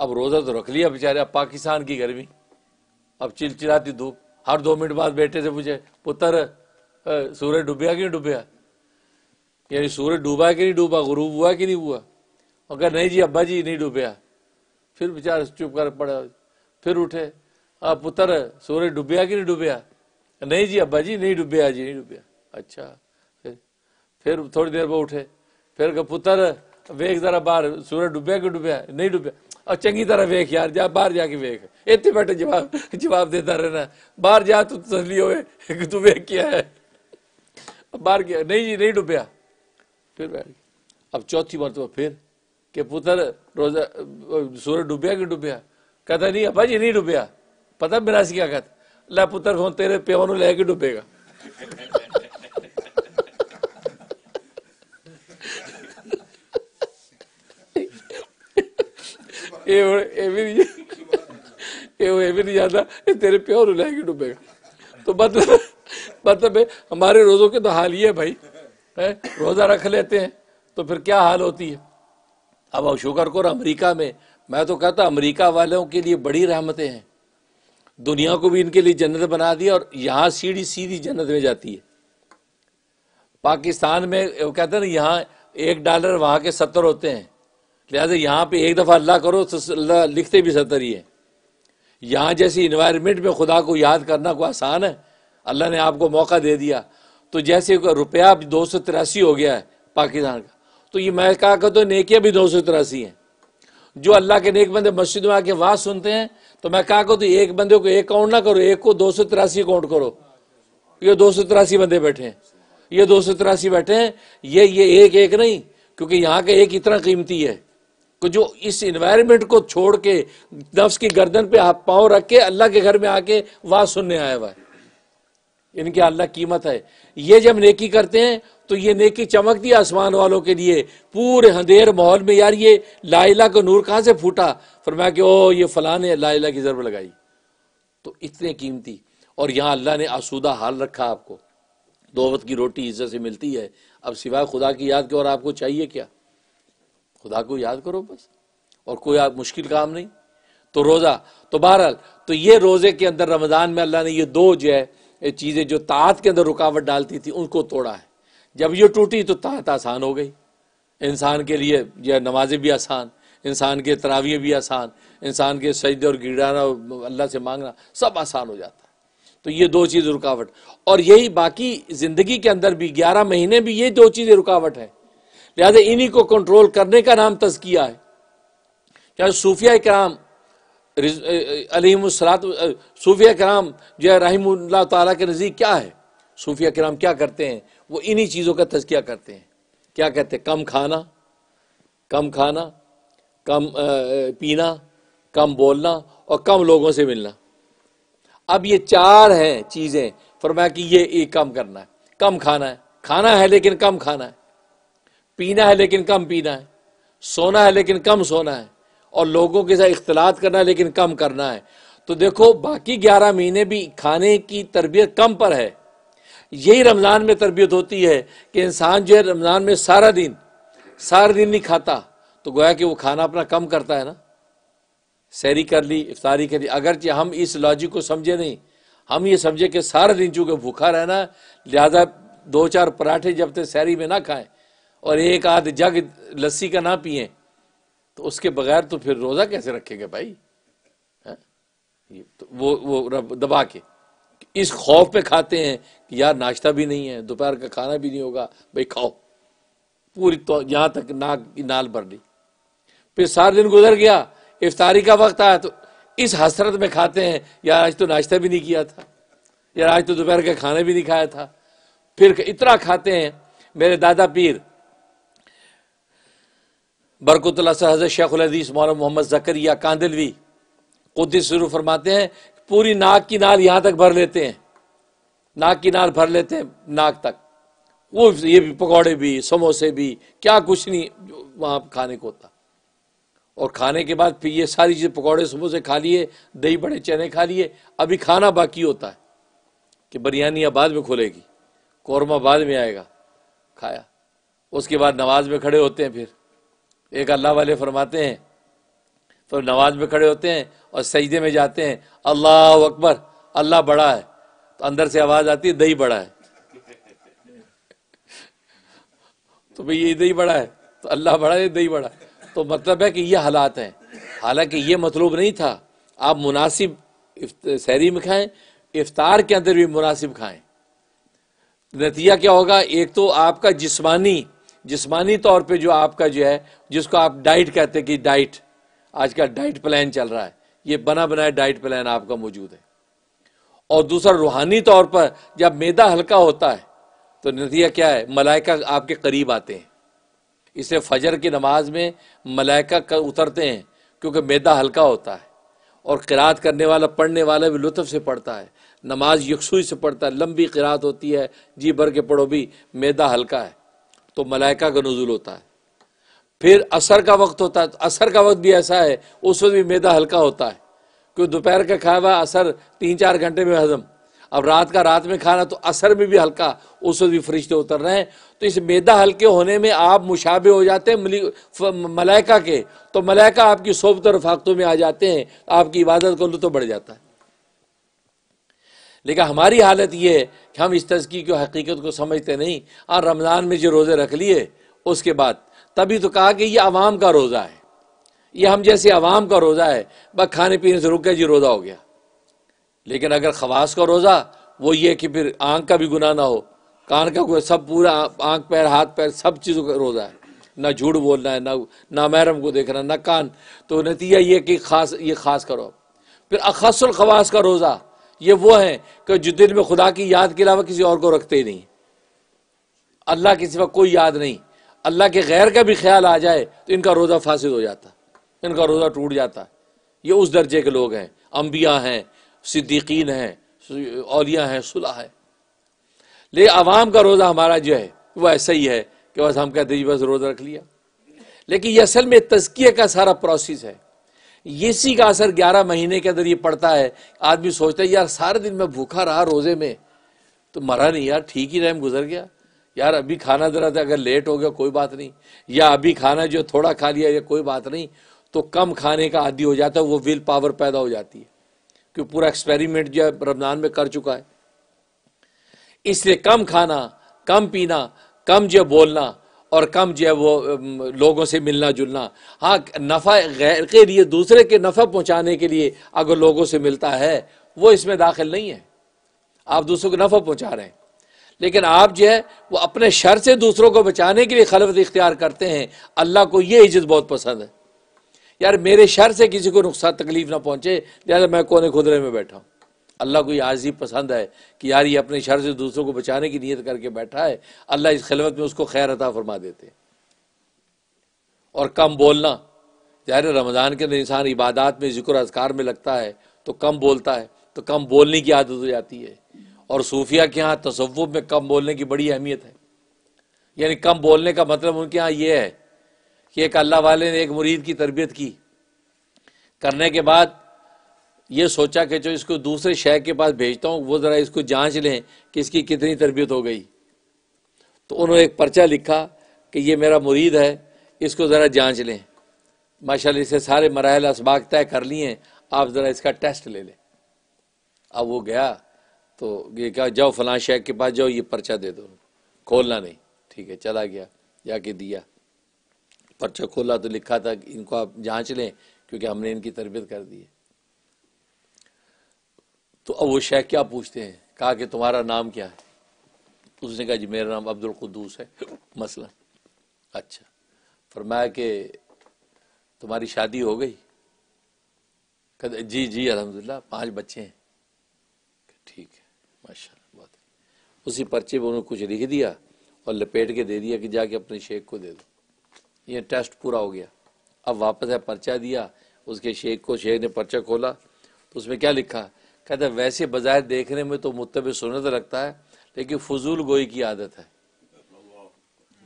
अब रोज़ा तो रख लिया बेचारे अब पाकिस्तान की गर्मी अब चिलचिलाती धूप हर दो मिनट बाद बेटे से पूछे पुत्र सूर्य डूबिया कि नहीं डूबिया यानी सूर्य डूबा कि नहीं डूबा गुरूब हुआ कि नहीं हुआ और कह नहीं जी अब्बा जी नहीं डूबिया फिर बेचारा चुप कर पड़ा फिर उठे अब पुत्र सूर्य डूबिया कि नहीं डूबा नहीं जी अब्बा जी नहीं डूबिया जी नहीं डूबिया अच्छा फिर थोड़ी देर पर उठे फिर पुत्र वेख जरा ਬਾਹਰ सूरज डुबे कि डुबे नहीं डुबे और चंगी तरह वेख यार जा बहर जाके वेख इतने बैठे जवाब जवाब देता रहना बहर जा तू तसली हो तू वेख क्या है बहर गया नहीं जी नहीं डूबया फिर बैठ अब चौथी बार तो फिर के पुत्र रोजा सूरज डूबया कि डूबया कहता नहीं अबा जी नहीं डूबया पता मेरा क्या कहता ला पुत्र फोन तेरे प्यो नु लैके डूबेगा नहीं जाता तेरे प्योर लैके डूबेगा तो मतलब मतलब हमारे रोज़ों के तो हाल ही है भाई है रोज़ा रख लेते हैं तो फिर क्या हाल होती है अब शुक्र कर अमरीका में मैं तो कहता अमेरिका वालों के लिए बड़ी रहमतें हैं दुनिया को भी इनके लिए जन्नत बना दी और यहाँ सीढ़ी सीधी जन्नत में जाती है पाकिस्तान में कहते हैं ना यहाँ एक डॉलर वहाँ के सत्तर होते हैं लिहाजा यहाँ पे एक दफ़ा अल्लाह करो तो अल्लाह लिखते भी सतर ही है यहाँ जैसी इन्वायरमेंट में खुदा को याद करना को आसान है अल्लाह ने आपको मौका दे दिया तो जैसे रुपया दो सौ तिरासी हो गया है पाकिस्तान का तो ये मैं कहा करता तो नेकियाँ भी दो सौ तिरासी हैं जो अल्लाह के नेक बंदे मस्जिद में आके वाज सुनते हैं तो मैं कहा कर तो एक बंदे को एक काउंट ना करो एक को दो सौ तिरासी काउंट करो ये दो सौ तिरासी बंदे बैठे हैं ये दो सौ तिरासी बैठे हैं ये ये एक एक नहीं क्योंकि यहाँ का एक इतना कीमती है जो इस इन्वायरमेंट को छोड़ के नफ्स की गर्दन पे आप पांव रख के अल्लाह के घर में आके वहाँ सुनने आया हुआ है इनके अल्लाह कीमत है ये जब नेकी करते हैं तो ये नेकी चमकती आसमान वालों के लिए पूरे अंधेर माहौल में यार ये लाइला का नूर कहां से फूटा फरमाया कि ओ ये फलाने लाइला की ज़रब लगाई तो इतने कीमती और यहां अल्लाह ने आसूदा हाल रखा आपको दोवत की रोटी इज्जत से मिलती है अब सिवाय खुदा की याद के और आपको चाहिए क्या खुदा को याद करो बस और कोई आप मुश्किल काम नहीं तो रोज़ा तो बहरहाल तो ये रोज़े के अंदर रमज़ान में अल्लाह ने ये दो जो है चीज़ें जो तात के अंदर रुकावट डालती थी उनको तोड़ा है जब ये टूटी तो तात आसान हो गई इंसान के लिए यह नमाजें भी आसान इंसान के तरावियाँ भी आसान इंसान के सजदे और गिड़ाना और अल्लाह से मांगना सब आसान हो जाता है तो ये दो चीज़ रुकावट और यही बाकी ज़िंदगी के अंदर भी ग्यारह महीने भी ये दो चीज़ें रुकावट है लिहाजा इन्हीं को कंट्रोल करने का नाम तजकिया है चाहे सूफिया कराम अलीमसलात सूफिया कराम जो है रहीम ताला के क्या है सूफिया कराम क्या करते हैं वो इन्हीं चीज़ों का तजकिया करते हैं क्या कहते हैं कम खाना कम खाना कम पीना कम बोलना और कम लोगों से मिलना अब ये चार हैं चीज़ें फरमाया कि ये, ये कम करना है कम खाना है खाना है लेकिन कम खाना है पीना है लेकिन कम पीना है सोना है लेकिन कम सोना है और लोगों के साथ इख्तलात करना है लेकिन कम करना है तो देखो बाकी ग्यारह महीने भी खाने की तरबियत कम पर है यही रमज़ान में तरबियत होती है कि इंसान जो है रमज़ान में सारा दिन सारा दिन नहीं खाता तो गोया कि वो खाना अपना कम करता है ना सैरी कर ली इफ्तारी कर ली अगर हम इस लॉजिक को समझे नहीं हम ये समझे कि सारा दिन चूंकि भूखा रहना लिहाजा दो चार पराठे जब तक सैरी में ना खाएं और एक आध जग लस्सी का ना पिए तो उसके बगैर तो फिर रोज़ा कैसे रखेंगे भाई हाँ? ये तो वो वो रब दबा के इस खौफ पे खाते हैं कि यार नाश्ता भी नहीं है दोपहर का खाना भी नहीं होगा भाई खाओ पूरी तो यहां तक नाक नाल भर ली फिर सारा दिन गुजर गया इफ्तारी का वक्त आया तो इस हसरत में खाते हैं यार आज तो नाश्ता भी नहीं किया था यार आज तो दोपहर का खाना भी नहीं खाया था फिर इतना खाते हैं मेरे दादा पीर बरकतल्ला से हज़रत उदीस मौलाना मोहम्मद या कांदलवी कुदी शुरू फरमाते हैं पूरी नाक की नाल यहाँ तक भर लेते हैं नाक की नाल भर लेते हैं नाक तक वो ये भी पकौड़े भी समोसे भी क्या कुछ नहीं वहाँ खाने को होता और खाने के बाद फिर ये सारी चीज़ पकौड़े समोसे खा लिए दही बड़े चने खा लिए अभी खाना बाकी होता है कि बिरयानी बाद में खुलेगी कौरमा बाद में आएगा खाया उसके बाद नमाज में खड़े होते हैं फिर एक अल्लाह वाले फरमाते हैं तो नमाज में खड़े होते हैं और सजदे में जाते हैं अल्लाह अकबर अल्लाह बड़ा है तो अंदर से आवाज़ आती है दही बड़ा है तो भाई ये दही बड़ा है तो अल्लाह बड़ा है दही बड़ा है तो मतलब है कि ये हालात हैं हालांकि ये मतलूब नहीं था आप मुनासिब शहरी में खाएं इफ्तार के अंदर भी मुनासिब खाएं नतीजा क्या होगा एक तो आपका जिस्मानी जिस्मानी तौर पे जो आपका जो है जिसको आप डाइट कहते हैं कि डाइट आज का डाइट प्लान चल रहा है ये बना बनाया डाइट प्लान आपका मौजूद है और दूसरा रूहानी तौर पर जब मैदा हल्का होता है तो नतीजा क्या है मलाइका आपके करीब आते हैं इसे फजर की नमाज में मलाइका उतरते हैं क्योंकि मैदा हल्का होता है और किरात करने वाला पढ़ने वाला भी लुत्फ से पढ़ता है नमाज यकसुई से पढ़ता है लंबी किरात होती है जी भर के पढ़ो भी मैदा हल्का है तो मलाइका का नजूल होता है फिर असर का वक्त होता है तो असर का वक्त भी ऐसा है उस वक्त भी मैदा हल्का होता है क्योंकि दोपहर का खाया हुआ असर तीन चार घंटे में हजम अब रात का रात में खाना तो असर में भी हल्का उस वक्त भी फरिश्ते उतर रहे हैं तो इस मैदा हल्के होने में आप मुशाबे हो जाते हैं मलाइका के तो मलाइका आपकी सोबत और फाकतों में आ जाते हैं आपकी इबादत को लुत्फ बढ़ जाता है लेकिन हमारी हालत ये है कि हम इस तस्की को हकीकत को समझते नहीं और रमज़ान में जो रोज़े रख लिए उसके बाद तभी तो कहा कि ये आवाम का रोज़ा है ये हम जैसे आवाम का रोज़ा है बस खाने पीने से रुक गया जी रोज़ा हो गया लेकिन अगर खवास का रोज़ा वो ये कि फिर आँख का भी गुना ना हो कान का सब पूरा आँख पैर हाथ पैर सब चीज़ों का रोज़ा है ना झूठ बोलना है ना ना महरम को देखना ना कान तो नतीजा ये कि खास ये खास करो फिर अखसल खवास का रोज़ा ये वो है कि जो दिल में खुदा की याद के अलावा किसी और को रखते ही नहीं अल्लाह किसी वक्त कोई याद नहीं अल्लाह के गैर का भी ख्याल आ जाए तो इनका रोज़ा फासिद हो जाता इनका रोज़ा टूट जाता ये उस दर्जे के लोग हैं अम्बिया हैं सिद्दीकीन हैं औलिया हैं सुलह है ले आवाम का रोज़ा हमारा जो है वह ऐसा ही है कि बस हम कहते हैं बस रोज़ा रख लिया लेकिन यह असल में तजकिए का सारा प्रोसेस है इसी का असर ग्यारह महीने के अंदर ये पड़ता है आदमी सोचता है यार सारे दिन मैं भूखा रहा रोजे में तो मरा नहीं यार ठीक ही टाइम गुजर गया यार अभी खाना जरा था अगर लेट हो गया कोई बात नहीं या अभी खाना जो थोड़ा खा लिया या कोई बात नहीं तो कम खाने का आदि हो जाता है वो विल पावर पैदा हो जाती है क्योंकि पूरा एक्सपेरिमेंट जो है रमजान में कर चुका है इसलिए कम खाना कम पीना कम जो बोलना और कम जो है वो लोगों से मिलना जुलना हाँ नफ़ा गैर के लिए दूसरे के नफ़ा पहुँचाने के लिए अगर लोगों से मिलता है वो इसमें दाखिल नहीं है आप दूसरों को नफ़ा पहुँचा रहे हैं लेकिन आप जो है वो अपने शर से दूसरों को बचाने के लिए खलबत इख्तियार करते हैं अल्लाह को ये इज्जत बहुत पसंद है यार मेरे शर से किसी को नुकसान तकलीफ ना पहुँचे लिहाजा मैं कोने खुदरे में बैठा हूँ अल्लाह को ये ही पसंद है कि यार ये अपने शर से दूसरों को बचाने की नीयत करके बैठा है अल्लाह इस खिलवत में उसको खैर अता फरमा देते हैं और कम बोलना ज़ाहिर रमज़ान के अंदर इंसान इबादत में जिक्र अजकार में लगता है तो कम बोलता है तो कम बोलने की आदत हो जाती है और सूफिया के यहाँ तसव्वुफ में कम बोलने की बड़ी अहमियत है यानी कम बोलने का मतलब उनके यहाँ ये है कि एक अल्लाह वाले ने एक मुरीद की तरबियत की करने के बाद ये सोचा कि जो इसको दूसरे शेख के पास भेजता हूँ वो ज़रा इसको जांच लें कि इसकी कितनी तरबियत हो गई तो उन्होंने एक पर्चा लिखा कि ये मेरा मुरीद है इसको ज़रा जांच लें माशा इसे सारे मराहल इसबाक तय कर लिए आप ज़रा इसका टेस्ट ले लें अब वो गया तो ये कहा जाओ फलां शेख के पास जाओ ये पर्चा दे दो खोलना नहीं ठीक है चला गया जाके दिया पर्चा खोला तो लिखा था इनको आप जांच लें क्योंकि हमने इनकी तरबियत कर दी है तो अब वो शेख क्या पूछते हैं कहा कि तुम्हारा नाम क्या है उसने कहा जी मेरा नाम अब्दुल कुद्दूस है मसला अच्छा फरमाया कि तुम्हारी शादी हो गई कद जी जी अलहमदिल्ला पाँच बच्चे हैं ठीक है माशा बहुत उसी पर्चे पर उन्होंने कुछ लिख दिया और लपेट के दे दिया कि जाके अपने शेख को दे दो ये टेस्ट पूरा हो गया अब वापस है पर्चा दिया उसके शेख को शेख ने पर्चा खोला तो उसमें क्या लिखा कहते वैसे बाजार देखने में तो मुतब सुनत लगता है लेकिन फजूल गोई की आदत है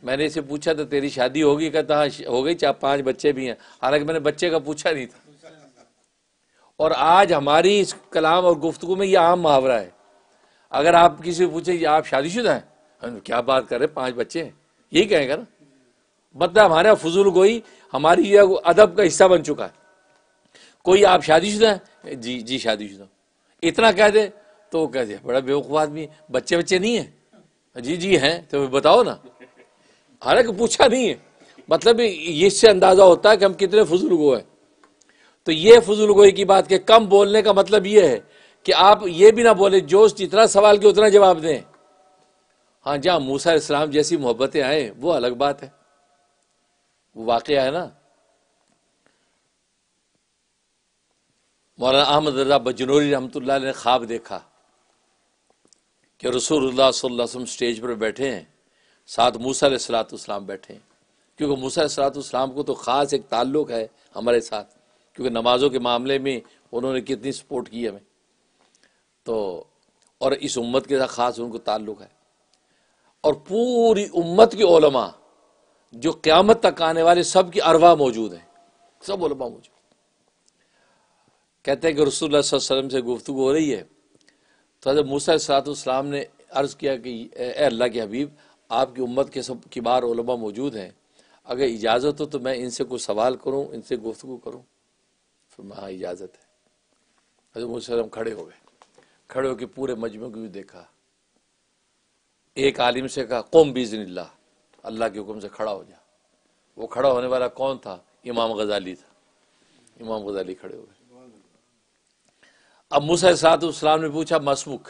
मैंने इसे पूछा था तो तेरी शादी होगी कहता हाँ हो गई चार पांच बच्चे भी हैं हालांकि मैंने बच्चे का पूछा नहीं था और आज हमारी इस कलाम और गुफ्तु में यह आम मुहावरा है अगर आप किसी को पूछे आप शादीशुदा हैं हम क्या बात कर रहे पांच बच्चे हैं यही कहेंगे ना मतलब हमारे फजूल गोई हमारी अदब का हिस्सा बन चुका है कोई आप शादीशुदा हैं जी जी शादीशुदा इतना कह दे तो वो कह दे बड़ा बेवकूफ़ आदमी बच्चे बच्चे नहीं है जी जी हैं तो बताओ ना हालांकि पूछा नहीं है मतलब इससे अंदाज़ा होता है कि हम कितने फजूल गो हैं तो ये फजूल गोई की बात के कम बोलने का मतलब ये है कि आप ये भी ना बोले जोश जितना सवाल के उतना जवाब दें हाँ जहां मूसा इस्लाम जैसी मोहब्बतें आए वो अलग बात है वो वाक़ है ना मौलाना अहमद रजा बजनोरी रहमत ने ख्वाब देखा कि रसूलुल्लाह वसम स्टेज पर बैठे हैं साथ मूसा सलातम बैठे हैं क्योंकि मूसा सलातम को तो ख़ास एक ताल्लुक़ है हमारे साथ क्योंकि नमाज़ों के मामले में उन्होंने कितनी सपोर्ट की हमें तो और इस उम्मत के साथ ख़ास उनको ताल्लुक़ है और पूरी उम्मत की जो क़्यामत तक आने वाले सब की अरवा मौजूद हैं सब उलमा मौजूद कहते हैं कि रसूल वसलम से गुफ्तु हो रही है तो हजरत मूसा सलातम ने अर्ज़ किया कि अल्लाह के हबीब आपकी उम्मत के सब किबार ओलमा मौजूद हैं अगर इजाज़त हो तो मैं इनसे कुछ सवाल करूँ इनसे गुफ्तु करूँ फिर महा इजाज़त है हजरत मूसम खड़े हो गए खड़े होकर पूरे मजमू को भी देखा एक आलिम से कहा कौम बीजन अल्लाह के हुक्म से खड़ा हो जा वो खड़ा होने वाला कौन था इमाम गजाली था इमाम गजाली खड़े हुए अब मूसा सात इस्लाम ने पूछा मसमुख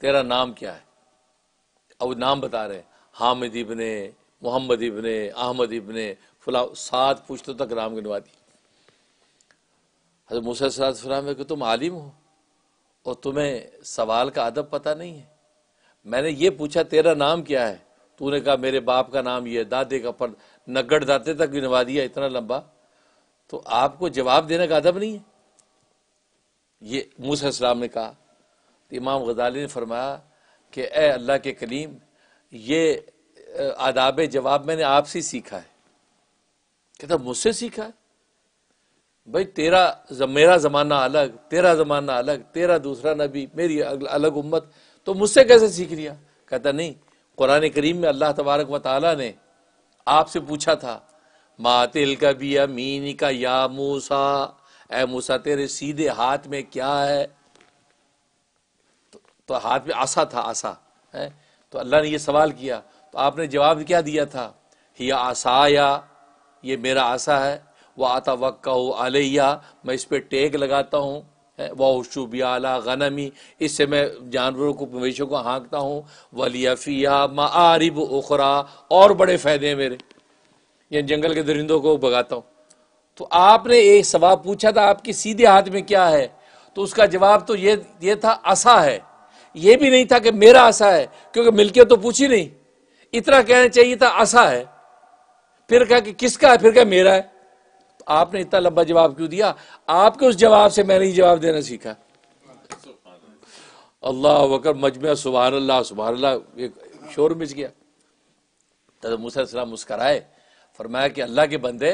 तेरा नाम क्या है अब नाम बता रहे हामिद इबने मोहम्मद इबने अहमद इबने फुला सात पूछते तक नाम गिनवा दी हजरत मूसा सलाम है कि तुम आलिम हो और तुम्हें सवाल का अदब पता नहीं है मैंने ये पूछा तेरा नाम क्या है तूने कहा मेरे बाप का नाम ये दादे का पर नगड़ दाते तक गिनवा दिया इतना लंबा तो आपको जवाब देने का अदब नहीं है ये मूसा ने कहा तो इमाम गजाली ने फरमाया कि ए अल्लाह के कलीम ये आदाब जवाब मैंने आपसे सीखा है कहता मुझसे सीखा है भाई तेरा मेरा ज़माना अलग तेरा ज़माना अलग तेरा दूसरा नबी मेरी अलग उम्मत तो मुझसे कैसे सीख लिया कहता नहीं कुरान करीम में अल्लाह तबारक व ताली ने आपसे पूछा था मातिल का भी अमीन का या मूसा ए मूसा तेरे सीधे हाथ में क्या है तो, तो हाथ में आशा था आशा है तो अल्लाह ने ये सवाल किया तो आपने जवाब क्या दिया था ही या ये मेरा आशा है वह आता वक्का आलिया मैं इस पर टेक लगाता हूँ वाह आला गनमी इससे मैं जानवरों को मवेशियों को हाँकता हूँ वलियाफिया मरिब उखरा और बड़े फ़ायदे हैं मेरे यानी जंगल के दरिंदों को भगाता हूँ तो आपने एक सवाल पूछा था आपके सीधे हाथ में क्या है तो उसका जवाब तो ये ये था आशा है ये भी नहीं था कि मेरा आशा है क्योंकि मिलके तो पूछी नहीं इतना कहना चाहिए था आशा है फिर कहा कि किसका है फिर कहा मेरा है तो आपने इतना लंबा जवाब क्यों दिया आपके उस जवाब से मैंने ही जवाब देना सीखा अल्लाह वकर मजमे सुबह अल्लाह सुबह अल्लाह एक शोर मिच गया तो मूसा मुस्कराए फरमाया कि अल्लाह के बंदे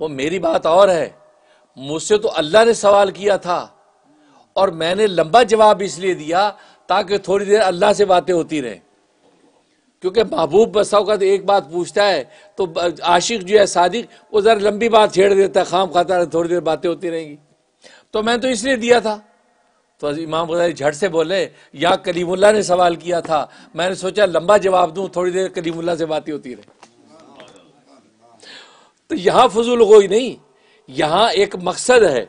वो मेरी बात और है मुझसे तो अल्लाह ने सवाल किया था और मैंने लंबा जवाब इसलिए दिया ताकि थोड़ी देर अल्लाह से बातें होती रहे क्योंकि महबूब बसा का तो एक बात पूछता है तो आशिक जो है सादिक वो ज़रा लंबी बात छेड़ देता है खाम खाता है थोड़ी देर बातें होती रहेंगी तो मैंने तो इसलिए दिया था तो इमाम गजारी झट से बोले या कलीमुल्ला ने सवाल किया था मैंने सोचा लंबा जवाब दूं थोड़ी देर कलीमुल्ला से बातें होती रहे तो यहां फजूल गोई नहीं यहां एक मकसद है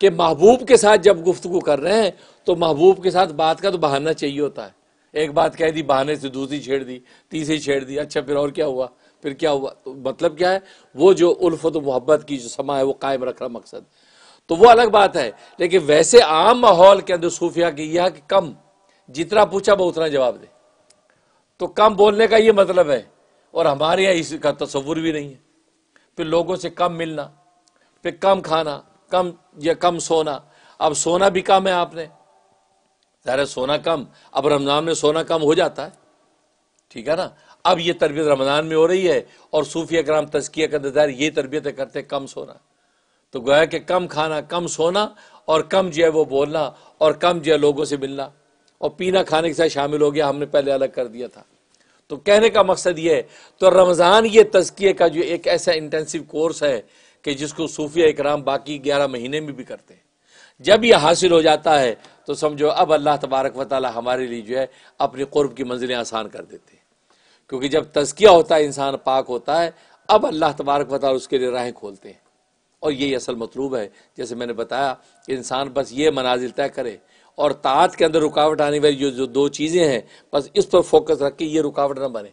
कि महबूब के साथ जब गुफ्तु कर रहे हैं तो महबूब के साथ बात का तो बहाना चाहिए होता है एक बात कह दी बहाने से दूसरी छेड़ दी तीसरी छेड़ दी अच्छा फिर और क्या हुआ फिर क्या हुआ तो मतलब क्या है वो जो उल्फत मोहब्बत की जो समा है वो कायम रख रहा मकसद तो वो अलग बात है लेकिन वैसे आम माहौल के अंदर सूफिया की यह कि कम जितना पूछा वो उतना जवाब दे तो कम बोलने का ये मतलब है और हमारे यहाँ इसका तस्वुर भी नहीं है फिर लोगों से कम मिलना फिर कम खाना कम या कम सोना अब सोना भी कम है आपने जरा सोना कम अब रमज़ान में सोना कम हो जाता है ठीक है ना अब ये तरबियत रमज़ान में हो रही है और सूफी अकराम तस्किया का दर ये तरबियतें करते कम सोना तो गोया कि कम खाना कम सोना और कम जो है वो बोलना और कम जो है लोगों से मिलना और पीना खाने के साथ शामिल हो गया हमने पहले अलग कर दिया था तो कहने का मकसद ये है तो रमज़ान ये तजकिए का जो एक ऐसा इंटेंसिव कोर्स है कि जिसको सूफिया इकराम बाकी ग्यारह महीने में भी करते हैं जब यह हासिल हो जाता है तो समझो अब अल्लाह तबारक व ताली हमारे लिए जो है अपने कुर्ब की मंजिलें आसान कर देते हैं क्योंकि जब तजकिया होता है इंसान पाक होता है अब अल्लाह तबारक व ताली उसके लिए राहें खोलते हैं और यही असल मतलूब है जैसे मैंने बताया कि इंसान बस ये मनाजिल तय करे और तात के अंदर रुकावट आने वाली जो जो दो चीज़ें हैं बस इस पर फोकस रख के ये रुकावट ना बने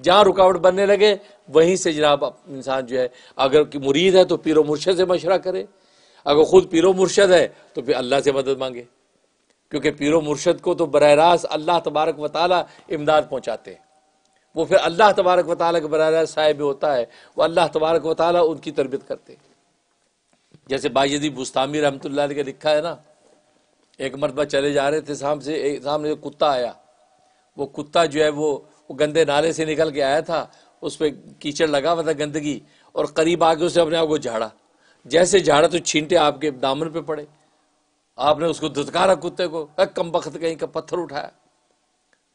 जहां रुकावट बनने लगे वहीं से जनाब इंसान जो है अगर कि मुरीद है तो पीरो मुर्शद से मशरा करे अगर ख़ुद पीरो मुर्शद है तो फिर अल्लाह से मदद मांगे क्योंकि पीरो मुर्शद को तो बर रास्त अल्लाह तबारक व इमदाद पहुंचाते हैं वो फिर अल्लाह तबारक व ताली बर रास्त साहेब होता है वह अल्लाह तबारक व ताली उनकी तरबियत करते जैसे बाजी बुस्तामी रहमत लिखा है ना एक मरतबा चले जा रहे थे सामने से एक सामने से कुत्ता आया वो कुत्ता जो है वो, वो गंदे नाले से निकल के आया था उस पर कीचड़ लगा हुआ था गंदगी और करीब आके उसे अपने आप को झाड़ा जैसे झाड़ा तो छींटे आपके दामन पे पड़े आपने उसको धुतकारा कुत्ते को कम वक्त कहीं का पत्थर उठाया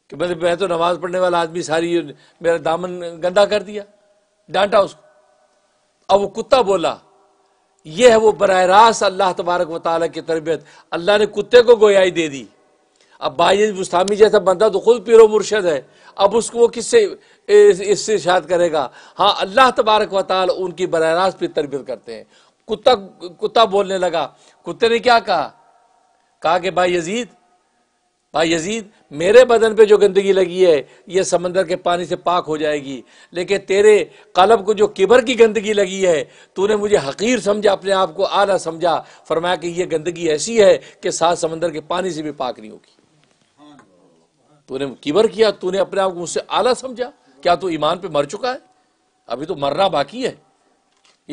कि मैं तो- मैं तो नमाज पढ़ने वाला आदमी सारी मेरा दामन गंदा कर दिया डांटा उसको अब वो कुत्ता बोला यह है वो बर रास्त अल्लाह तबारक वाल की तरबियत अल्लाह ने कुत्ते को गोयाई दे दी अब बायज मुस्तामी जैसा बंदा तो खुद पीरो मुर्शद है अब उसको वो किससे इससे इशाद करेगा हाँ अल्लाह तबारक वाल उनकी बर रास्त पर तरबियत करते हैं कुत्ता कुत्ता बोलने लगा कुत्ते ने क्या कहा कहा कि भाई यजीद हाँ यजीद मेरे बदन पे जो गंदगी लगी है ये समंदर के पानी से पाक हो जाएगी लेकिन तेरे कलब को जो किबर की गंदगी लगी है तूने मुझे हकीर समझा अपने आप को आला समझा फरमाया कि ये गंदगी ऐसी है कि सात समंदर के पानी से भी पाक नहीं होगी तूने किबर किया तूने अपने आप को मुझसे आला समझा क्या तू ईमान पे मर चुका है अभी तो मरना बाकी है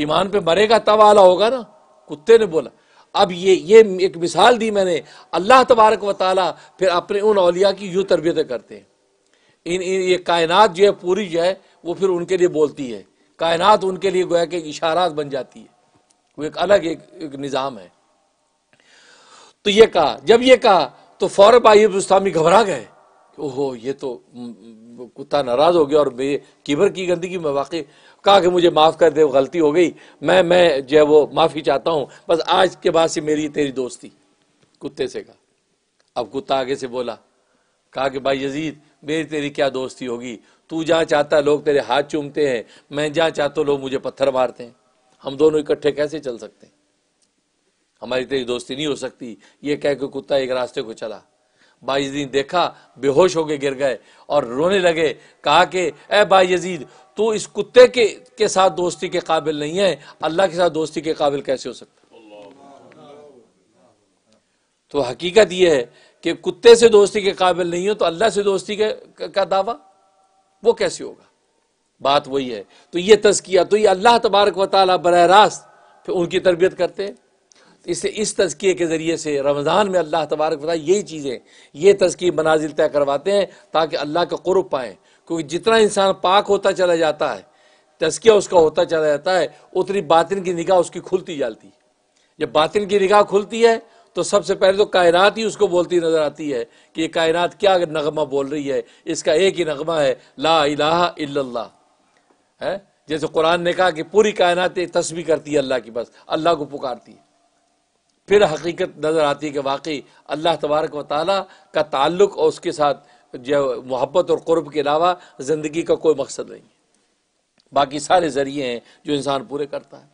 ईमान पे मरेगा तब आला होगा ना कुत्ते ने बोला अब ये ये एक मिसाल दी मैंने अल्लाह तबारक व ताली फिर अपने उन अलिया की यूँ तरबियत करते हैं इन, इन ये कायनात जो है पूरी जो है वो फिर उनके लिए बोलती है कायनात उनके लिए गोया कि इशारात बन जाती है वो एक अलग एक, एक निज़ाम है तो ये कहा जब ये कहा तो फ़ौर पाइबामी घबरा गए ओहो ये तो कुत्ता नाराज़ हो गया और बे कीबर की गंदगी में वाकई कहा कि मुझे माफ़ कर दे गलती हो गई मैं मैं जो है वो माफ़ी चाहता हूँ बस आज के बाद से मेरी तेरी दोस्ती कुत्ते से कहा अब कुत्ता आगे से बोला कहा कि भाई यजीद मेरी तेरी क्या दोस्ती होगी तू जहाँ चाहता लोग तेरे हाथ चूमते हैं मैं जहाँ चाहता हूँ लोग मुझे पत्थर मारते हैं हम दोनों इकट्ठे कैसे चल सकते हैं हमारी तेरी दोस्ती नहीं हो सकती ये कह के कुत्ता एक रास्ते को चला भाई यजीद देखा बेहोश होके गिर गए और रोने लगे कहा कि ए भाई यजीद तो इस कुत्ते के के साथ दोस्ती के काबिल नहीं है अल्लाह के साथ दोस्ती के काबिल कैसे हो सकता तो हकीकत यह है कि कुत्ते से दोस्ती के काबिल नहीं हो तो अल्लाह से दोस्ती के का दावा वो कैसे होगा बात वही है तो ये तस्किया तो ये अल्लाह तबारक वाली बर रास्त फिर उनकी तरबियत करते हैं तो इस तस्किए के ज़रिए से रमज़ान में अल्लाह तबारक वाली यही चीज़ें ये तजकी मनाजिल तय करवाते हैं ताकि अल्लाह का क़ुरब पाएँ क्योंकि जितना इंसान पाक होता चला जाता है तस्किया उसका होता चला जाता है उतनी बातिन की निगाह उसकी खुलती जाती है जब बातिन की निगाह खुलती है तो सबसे पहले तो कायनात ही उसको बोलती नजर आती है कि ये कायनात क्या नगमा बोल रही है इसका एक ही नगमा है ला इलाहा इल्लल्लाह है जैसे कुरान ने कहा कि पूरी कायनात एक तस्वीर करती है अल्लाह की बस अल्लाह को पुकारती है फिर हकीकत नज़र आती है कि वाकई अल्लाह तबारक व का ताल्लुक और उसके साथ जो मोहब्बत और क़ुरब के अलावा ज़िंदगी का कोई मकसद नहीं है बाकी सारे ज़रिए हैं जो इंसान पूरे करता है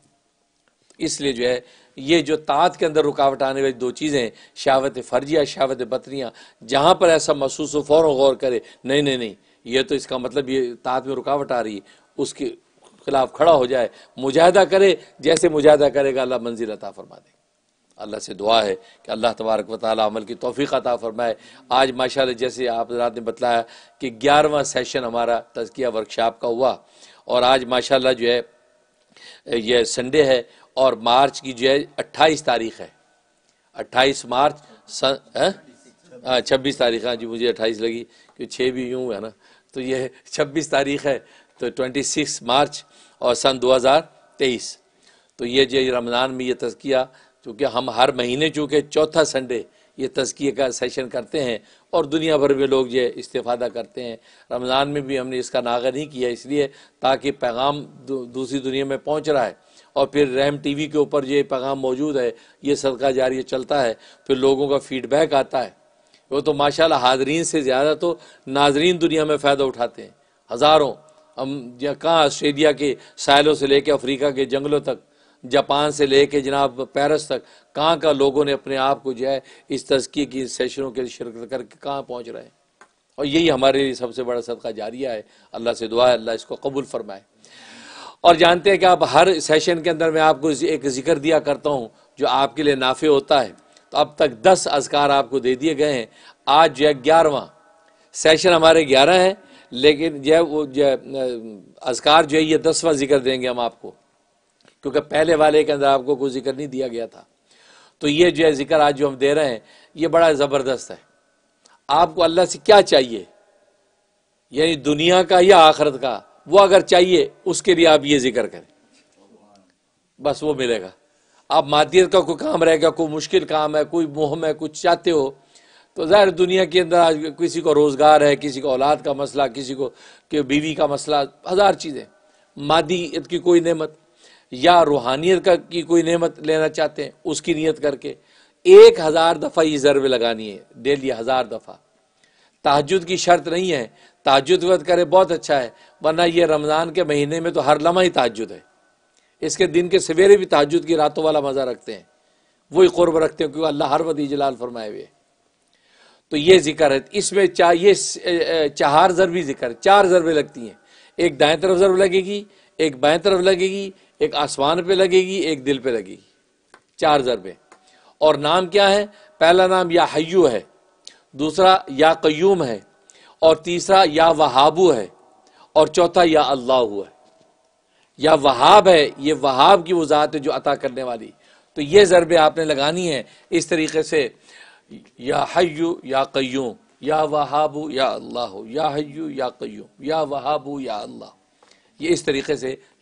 इसलिए जो है ये जो तात के अंदर रुकावट आने वाली दो चीज़ें शावत फ़र्जिया शावत बतरियाँ जहाँ पर ऐसा महसूस हो फ़ौर गौर करे नहीं नहीं नहीं ये तो इसका मतलब ये तात में रुकावट आ रही है उसके खिलाफ खड़ा हो जाए मुजाहदा करे जैसे मुजाहदा करेगा अल्लाह मंजिल अता फरमा देगा अल्लाह से दुआ है कि अल्लाह तबारक व ताली अमल की तोफ़ी अता फ़रमाए आज माशा जैसे आप रात ने बतलाया कि ग्यारहवा सेशन हमारा तजकिया वर्कशॉप का हुआ और आज माशा जो है यह संडे है और मार्च की जो है अट्ठाईस तारीख है अट्ठाईस मार्च सन हाँ, छब्बीस तारीख हाँ जी मुझे अट्ठाईस लगी कि छः भी यूँ है ना तो यह छब्बीस तारीख है तो ट्वेंटी सिक्स मार्च और सन दो हज़ार तेईस तो ये जो रमज़ान में ये तजकिया चूँकि हम हर महीने चूँकि चौथा संडे ये तस्किए का सेशन करते हैं और दुनिया भर में लोग ये इस्तेफादा करते हैं रमज़ान में भी हमने इसका नागा नहीं किया इसलिए ताकि पैगाम दूसरी दुनिया में पहुँच रहा है और फिर टी वी के ऊपर ये पैगाम मौजूद है ये सदका जारी चलता है फिर लोगों का फीडबैक आता है वो तो माशाल्लाह हाजरीन से ज़्यादा तो नाजरीन दुनिया में फ़ायदा उठाते हैं हज़ारों हम कहाँ ऑस्ट्रेलिया के साइलों से लेकर अफ्रीका के जंगलों तक जापान से लेके जनाब पेरिस तक कहाँ का लोगों ने अपने आप को जो है इस तस्की की सेशनों के लिए शिरकत करके कहाँ पहुँच रहे हैं और यही हमारे लिए सबसे बड़ा सदका जारिया है अल्लाह से दुआ है अल्लाह इसको कबूल फरमाए और जानते हैं कि आप हर सेशन के अंदर मैं आपको एक जिक्र दिया करता हूँ जो आपके लिए नाफे होता है तो अब तक दस अजकार आपको दे दिए गए हैं आज जो है ग्यारहवा सेशन हमारे ग्यारह हैं लेकिन जो है वो जो अजकार जो है ये दसवा जिक्र देंगे हम आपको क्योंकि पहले वाले के अंदर आपको कोई जिक्र नहीं दिया गया था तो ये जो है जिक्र आज जो हम दे रहे हैं ये बड़ा ज़बरदस्त है आपको अल्लाह से क्या चाहिए यानी दुनिया का या आखरत का वो अगर चाहिए उसके लिए आप ये जिक्र करें बस वो मिलेगा आप मादियत का कोई काम रहेगा कोई मुश्किल काम है कोई मुहम है कुछ चाहते हो तो ज़ाहिर दुनिया के अंदर आज किसी को रोज़गार है किसी को औलाद का मसला किसी को बीवी का मसला हज़ार चीज़ें मादियत की कोई नमत या रूहानियत का की कोई नेमत लेना चाहते हैं उसकी नीयत करके एक हज़ार दफ़ा ये ज़रब लगानी है डेली हज़ार दफ़ा तहजद की शर्त नहीं है तहजद वत करे बहुत अच्छा है वरना ये रमज़ान के महीने में तो हर लम्हा ही तहजद है इसके दिन के सवेरे भी तहजद की रातों वाला मज़ा रखते हैं वही क़ुरब रखते हैं क्योंकि अल्लाह हर वदी जलाल फरमाए हुए तो ये जिक्र है इसमें चा, ये चार ज़रबी जिक्र चार ज़रबें लगती हैं एक दाएं तरफ ज़रब लगेगी एक बाएं तरफ लगेगी एक आसमान पे लगेगी एक दिल पे लगेगी चार ज़रबे और नाम क्या है पहला नाम या हयू है दूसरा या कयूम है और तीसरा या वहाबू है और चौथा या अल्लाह है या वहाब है ये वहाब की वो ज़ात है जो अता करने वाली तो ये ज़रबे आपने लगानी है इस तरीके से या हयू या कयूम या वहाबू या अल्लाह या हयू या कयूम या वहाबू या अल्लाह ये इस तरीके से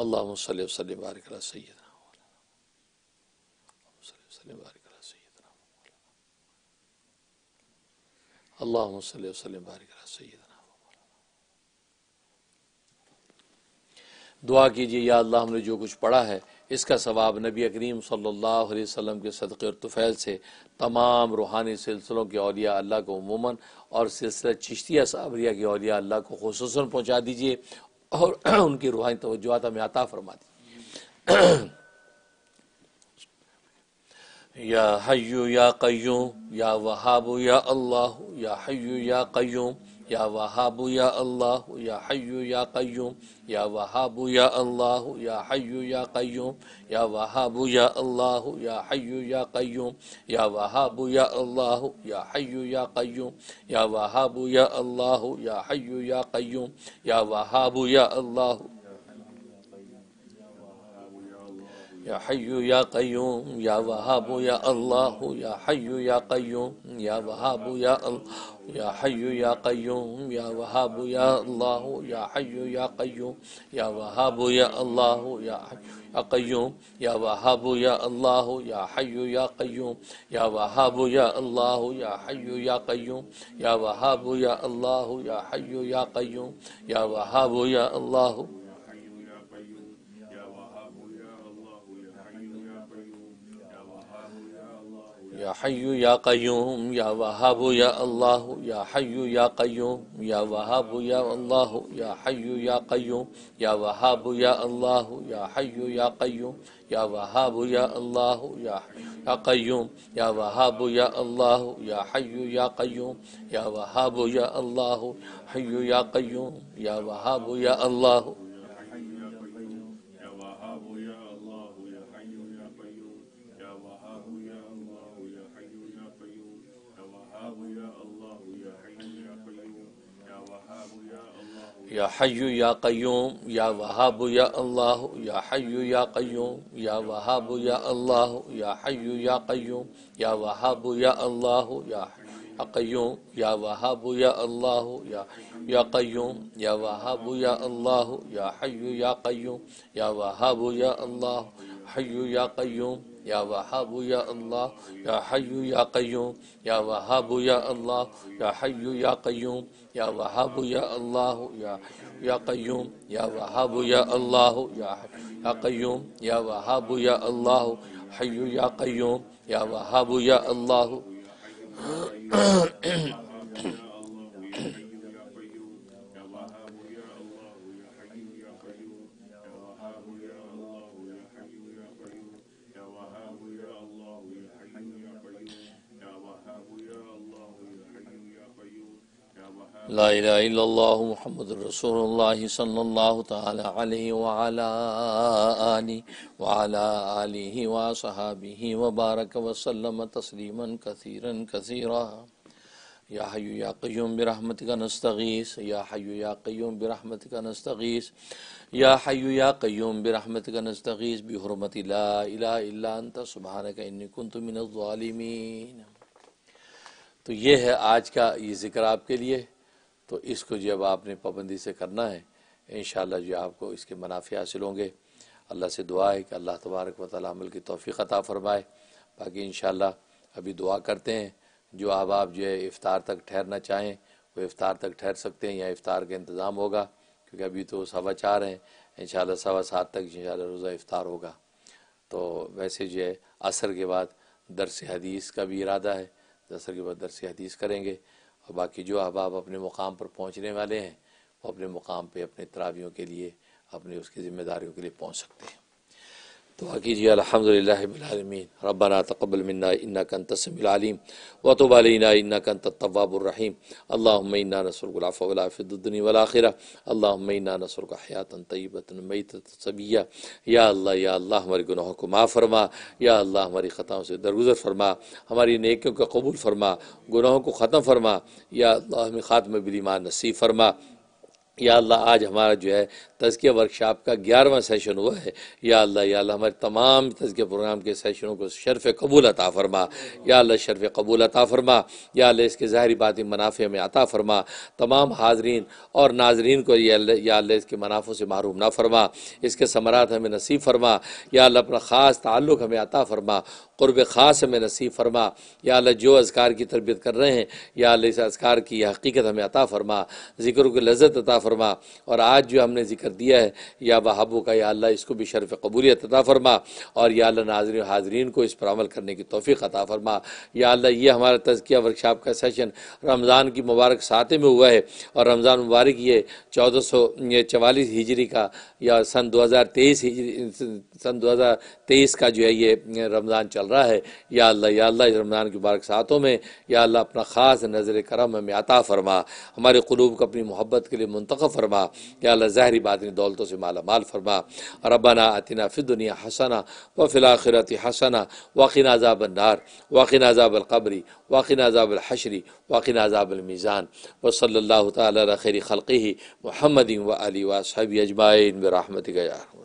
अल्लाह सल बारिक सैदना दुआ कीजिए या अल्लाह हमने जो कुछ पढ़ा है इसका सवाब नबी अक्रीम सल्लल्लाहु के सदक़ और तुफ़ैल से तमाम रूहानी सिलसिलों के अलिया अल्लाह को उमूमा और सिलसिला चिश्तिया साबरिया के अलिया अल्लाह को खसूस पहुँचा दीजिए और उनकी रूहानी तोजुआत हमें आता फरमा दी या हय्यू या कयूम या वहाबू या अल्लाह या हय्यू या कयूम يا وهاب يا الله يا حي يا قيوم يا وهاب يا الله يا حي يا قيوم يا وهاب يا الله يا حي يا قيوم يا وهاب يا الله يا حي يا قيوم يا وهاب يا الله يا حي يا قيوم يا وهاب يا الله يا حي يا قيوم يا وهاب يا الله يا حي يا قيوم يا وهاب يا الله يا حي يا قيوم يا وهاب يا الله يا حي يا قيوم يا وهاب يا الله يا حي يا قيوم يا وهاب يا الله يا حي يا قيوم يا وهاب يا الله يا حي يا قيوم يا وهاب يا الله يا حي يا قيوم يا وهاب يا الله يا حي يا قيوم يا وهاب يا الله يا حي يا قيوم يا وهاب يا الله يا حي يا قيوم يا وهاب يا الله يا حي يا قيوم يا وهاب يا الله يا يا قيوم يا وهاب يا الله يا حي يا قيوم يا وهاب يا الله حي يا قيوم يا وهاب يا الله या हय्यु या क़य्यूम या वहाब या अल्लाह या हय्यु या क़य्यूम या वहाब या अल्लाह या हय्यु या क़य्यूम या वहाब या अल्लाह या या या वहाब या अल्लाह या या क़य्यूम या वहाब या अल्लाह या हय्यु या क़य्यूम या वहाब या अल्लाह हय्यु या क़य्यूम या वहाबू या अल्लाह या हयू या कयूम या वहाबू या अल्लाह या हयू या कयूम या वहाबू या अल्लाह या या कयूम या वहाबू या अल्लाह या या कयूम या वहाबू या अल्लाह हयू या कयूम या वहाबू या अल्लाह महमद रसोल्ला सल्ला वली वसहाबी वबारक वसलम तस्लीमा कसीरा कसीरा या हयू या क्यूम बरहमत का नस्तगीस या हयू या क्यूम बरहमत का नस्तगीस या हयू या क्यूम बरहमत का नस्तगीस बहरमत ला इला सुबहान का इनकुन तो ये है आज का ये ज़िक्र आपके लिए तो इसको जो अब आपने पाबंदी से करना है इन जो आपको इसके मुनाफे हासिल होंगे अल्लाह से दुआ है कि अल्लाह तबारक वाली अमल की तोफ़ी अता फ़रमाए बाकी इन अभी दुआ करते हैं जो अब आप जो है इफ़ार तक ठहरना चाहें वो इफ़ार तक ठहर सकते हैं या इफ़ार का इंतज़ाम होगा क्योंकि अभी तो सवा चार हैं इन सवा सात तक इन रोज़ा इफ़ार होगा तो वैसे जो है असर के बाद दरस हदीस का भी इरादा है असर के बाद दरस हदीस करेंगे और बाकी जो अहबाब अपने मुकाम पर पहुँचने वाले हैं वो अपने मुकाम पर अपने तरावियों के लिए अपने उसकी ज़िम्मेदारियों के लिए पहुँच सकते हैं तो कीजिए अलहमदिल्लाबीआलमीन रबाना तकबल मन्ना इन्ना कन तसमिलम वतबालना इन्ना कन तवाबुलरहीम अल्लाम अल्लाम नसर का हयातन तयबतनबीया या अल्लाह या अल्लाह हमारे गुनाहों को माँ फरमा या अल्लाह हमारी ख़ताओं से दरगुजर फरमा हमारी नेकियों का कबूल फरमा गुनाहों को ख़त्म फरमा या अल्लाह हमें ख़ात्म बिलीमान नसीब फरमा या अल्लाह आज हमारा जो है तज़किया वर्कशॉप का ग्यारहवा सेशन हुआ है या अल्लाह या अल्लाह हमारे तमाम तज़किया प्रोग्राम के सेशनों को शरफ़ कबूल अता फरमा या अल्लाह शरफ़ कबूल अता फरमा या अल्लाह इसके ज़ाहरी बाती मुनाफ़े में अता फरमा तमाम हाजरीन और नाजरीन को या अल्लाह इसके मुनाफ़ों से महरूम ना फरमा इसके समरात हमें नसीब फरमा या अल्लाह अपना ख़ास ताल्लुक़ हमें अता फरमा क़ुरब ख़ास हमें नसीब फरमा या अल्लाह जो अजकार की तरबियत कर रहे हैं या अल्लाह इस अजकार की हकीकत हमें अता फरमा ज़िक्र को लजत अता फरमा और आज जो हमने जिक्र दिया है या वहाबों का या अल्लाह इसको भी शरफ़ कबूलियत अता फ़रमा और या अल्लाह नाजर हाजरीन को इस पर अमल करने की तोफ़ी अता फ़रमा या अल्लाह ये हमारा तजकिया वर्कशॉप का सेशन रमज़ान की मुबारक साते में हुआ है और रमज़ान मुबारक ये चौदह सौ चवालीस हिजरी का या सन दो हज़ार तेईस हिजरी सन दो हज़ार तेईस का जो है ये रमज़ान चल रहा है या अल्लाह या अल्लाह इस रमज़ान की मुबारक सातों में या अल्लाह अपना ख़ास नज़र करम हमें अता फ़रमा हमारे क़लूब को अपनी मोहब्बत के लिए मुंतख फरमा या अल्लाह ज़ाहरी बात अपनी दौलतों से माला माल फरमा रबाना फिर दुनिया हसना व फिलाखरत हसना वाकिन नार वाकिन अजाबलकबरी वाकिन हशरी वाकिन अजाबलमीज़ान व सल्ला तैर खैर ही महमदी व अली वासबी अजमाइन बरहमत गया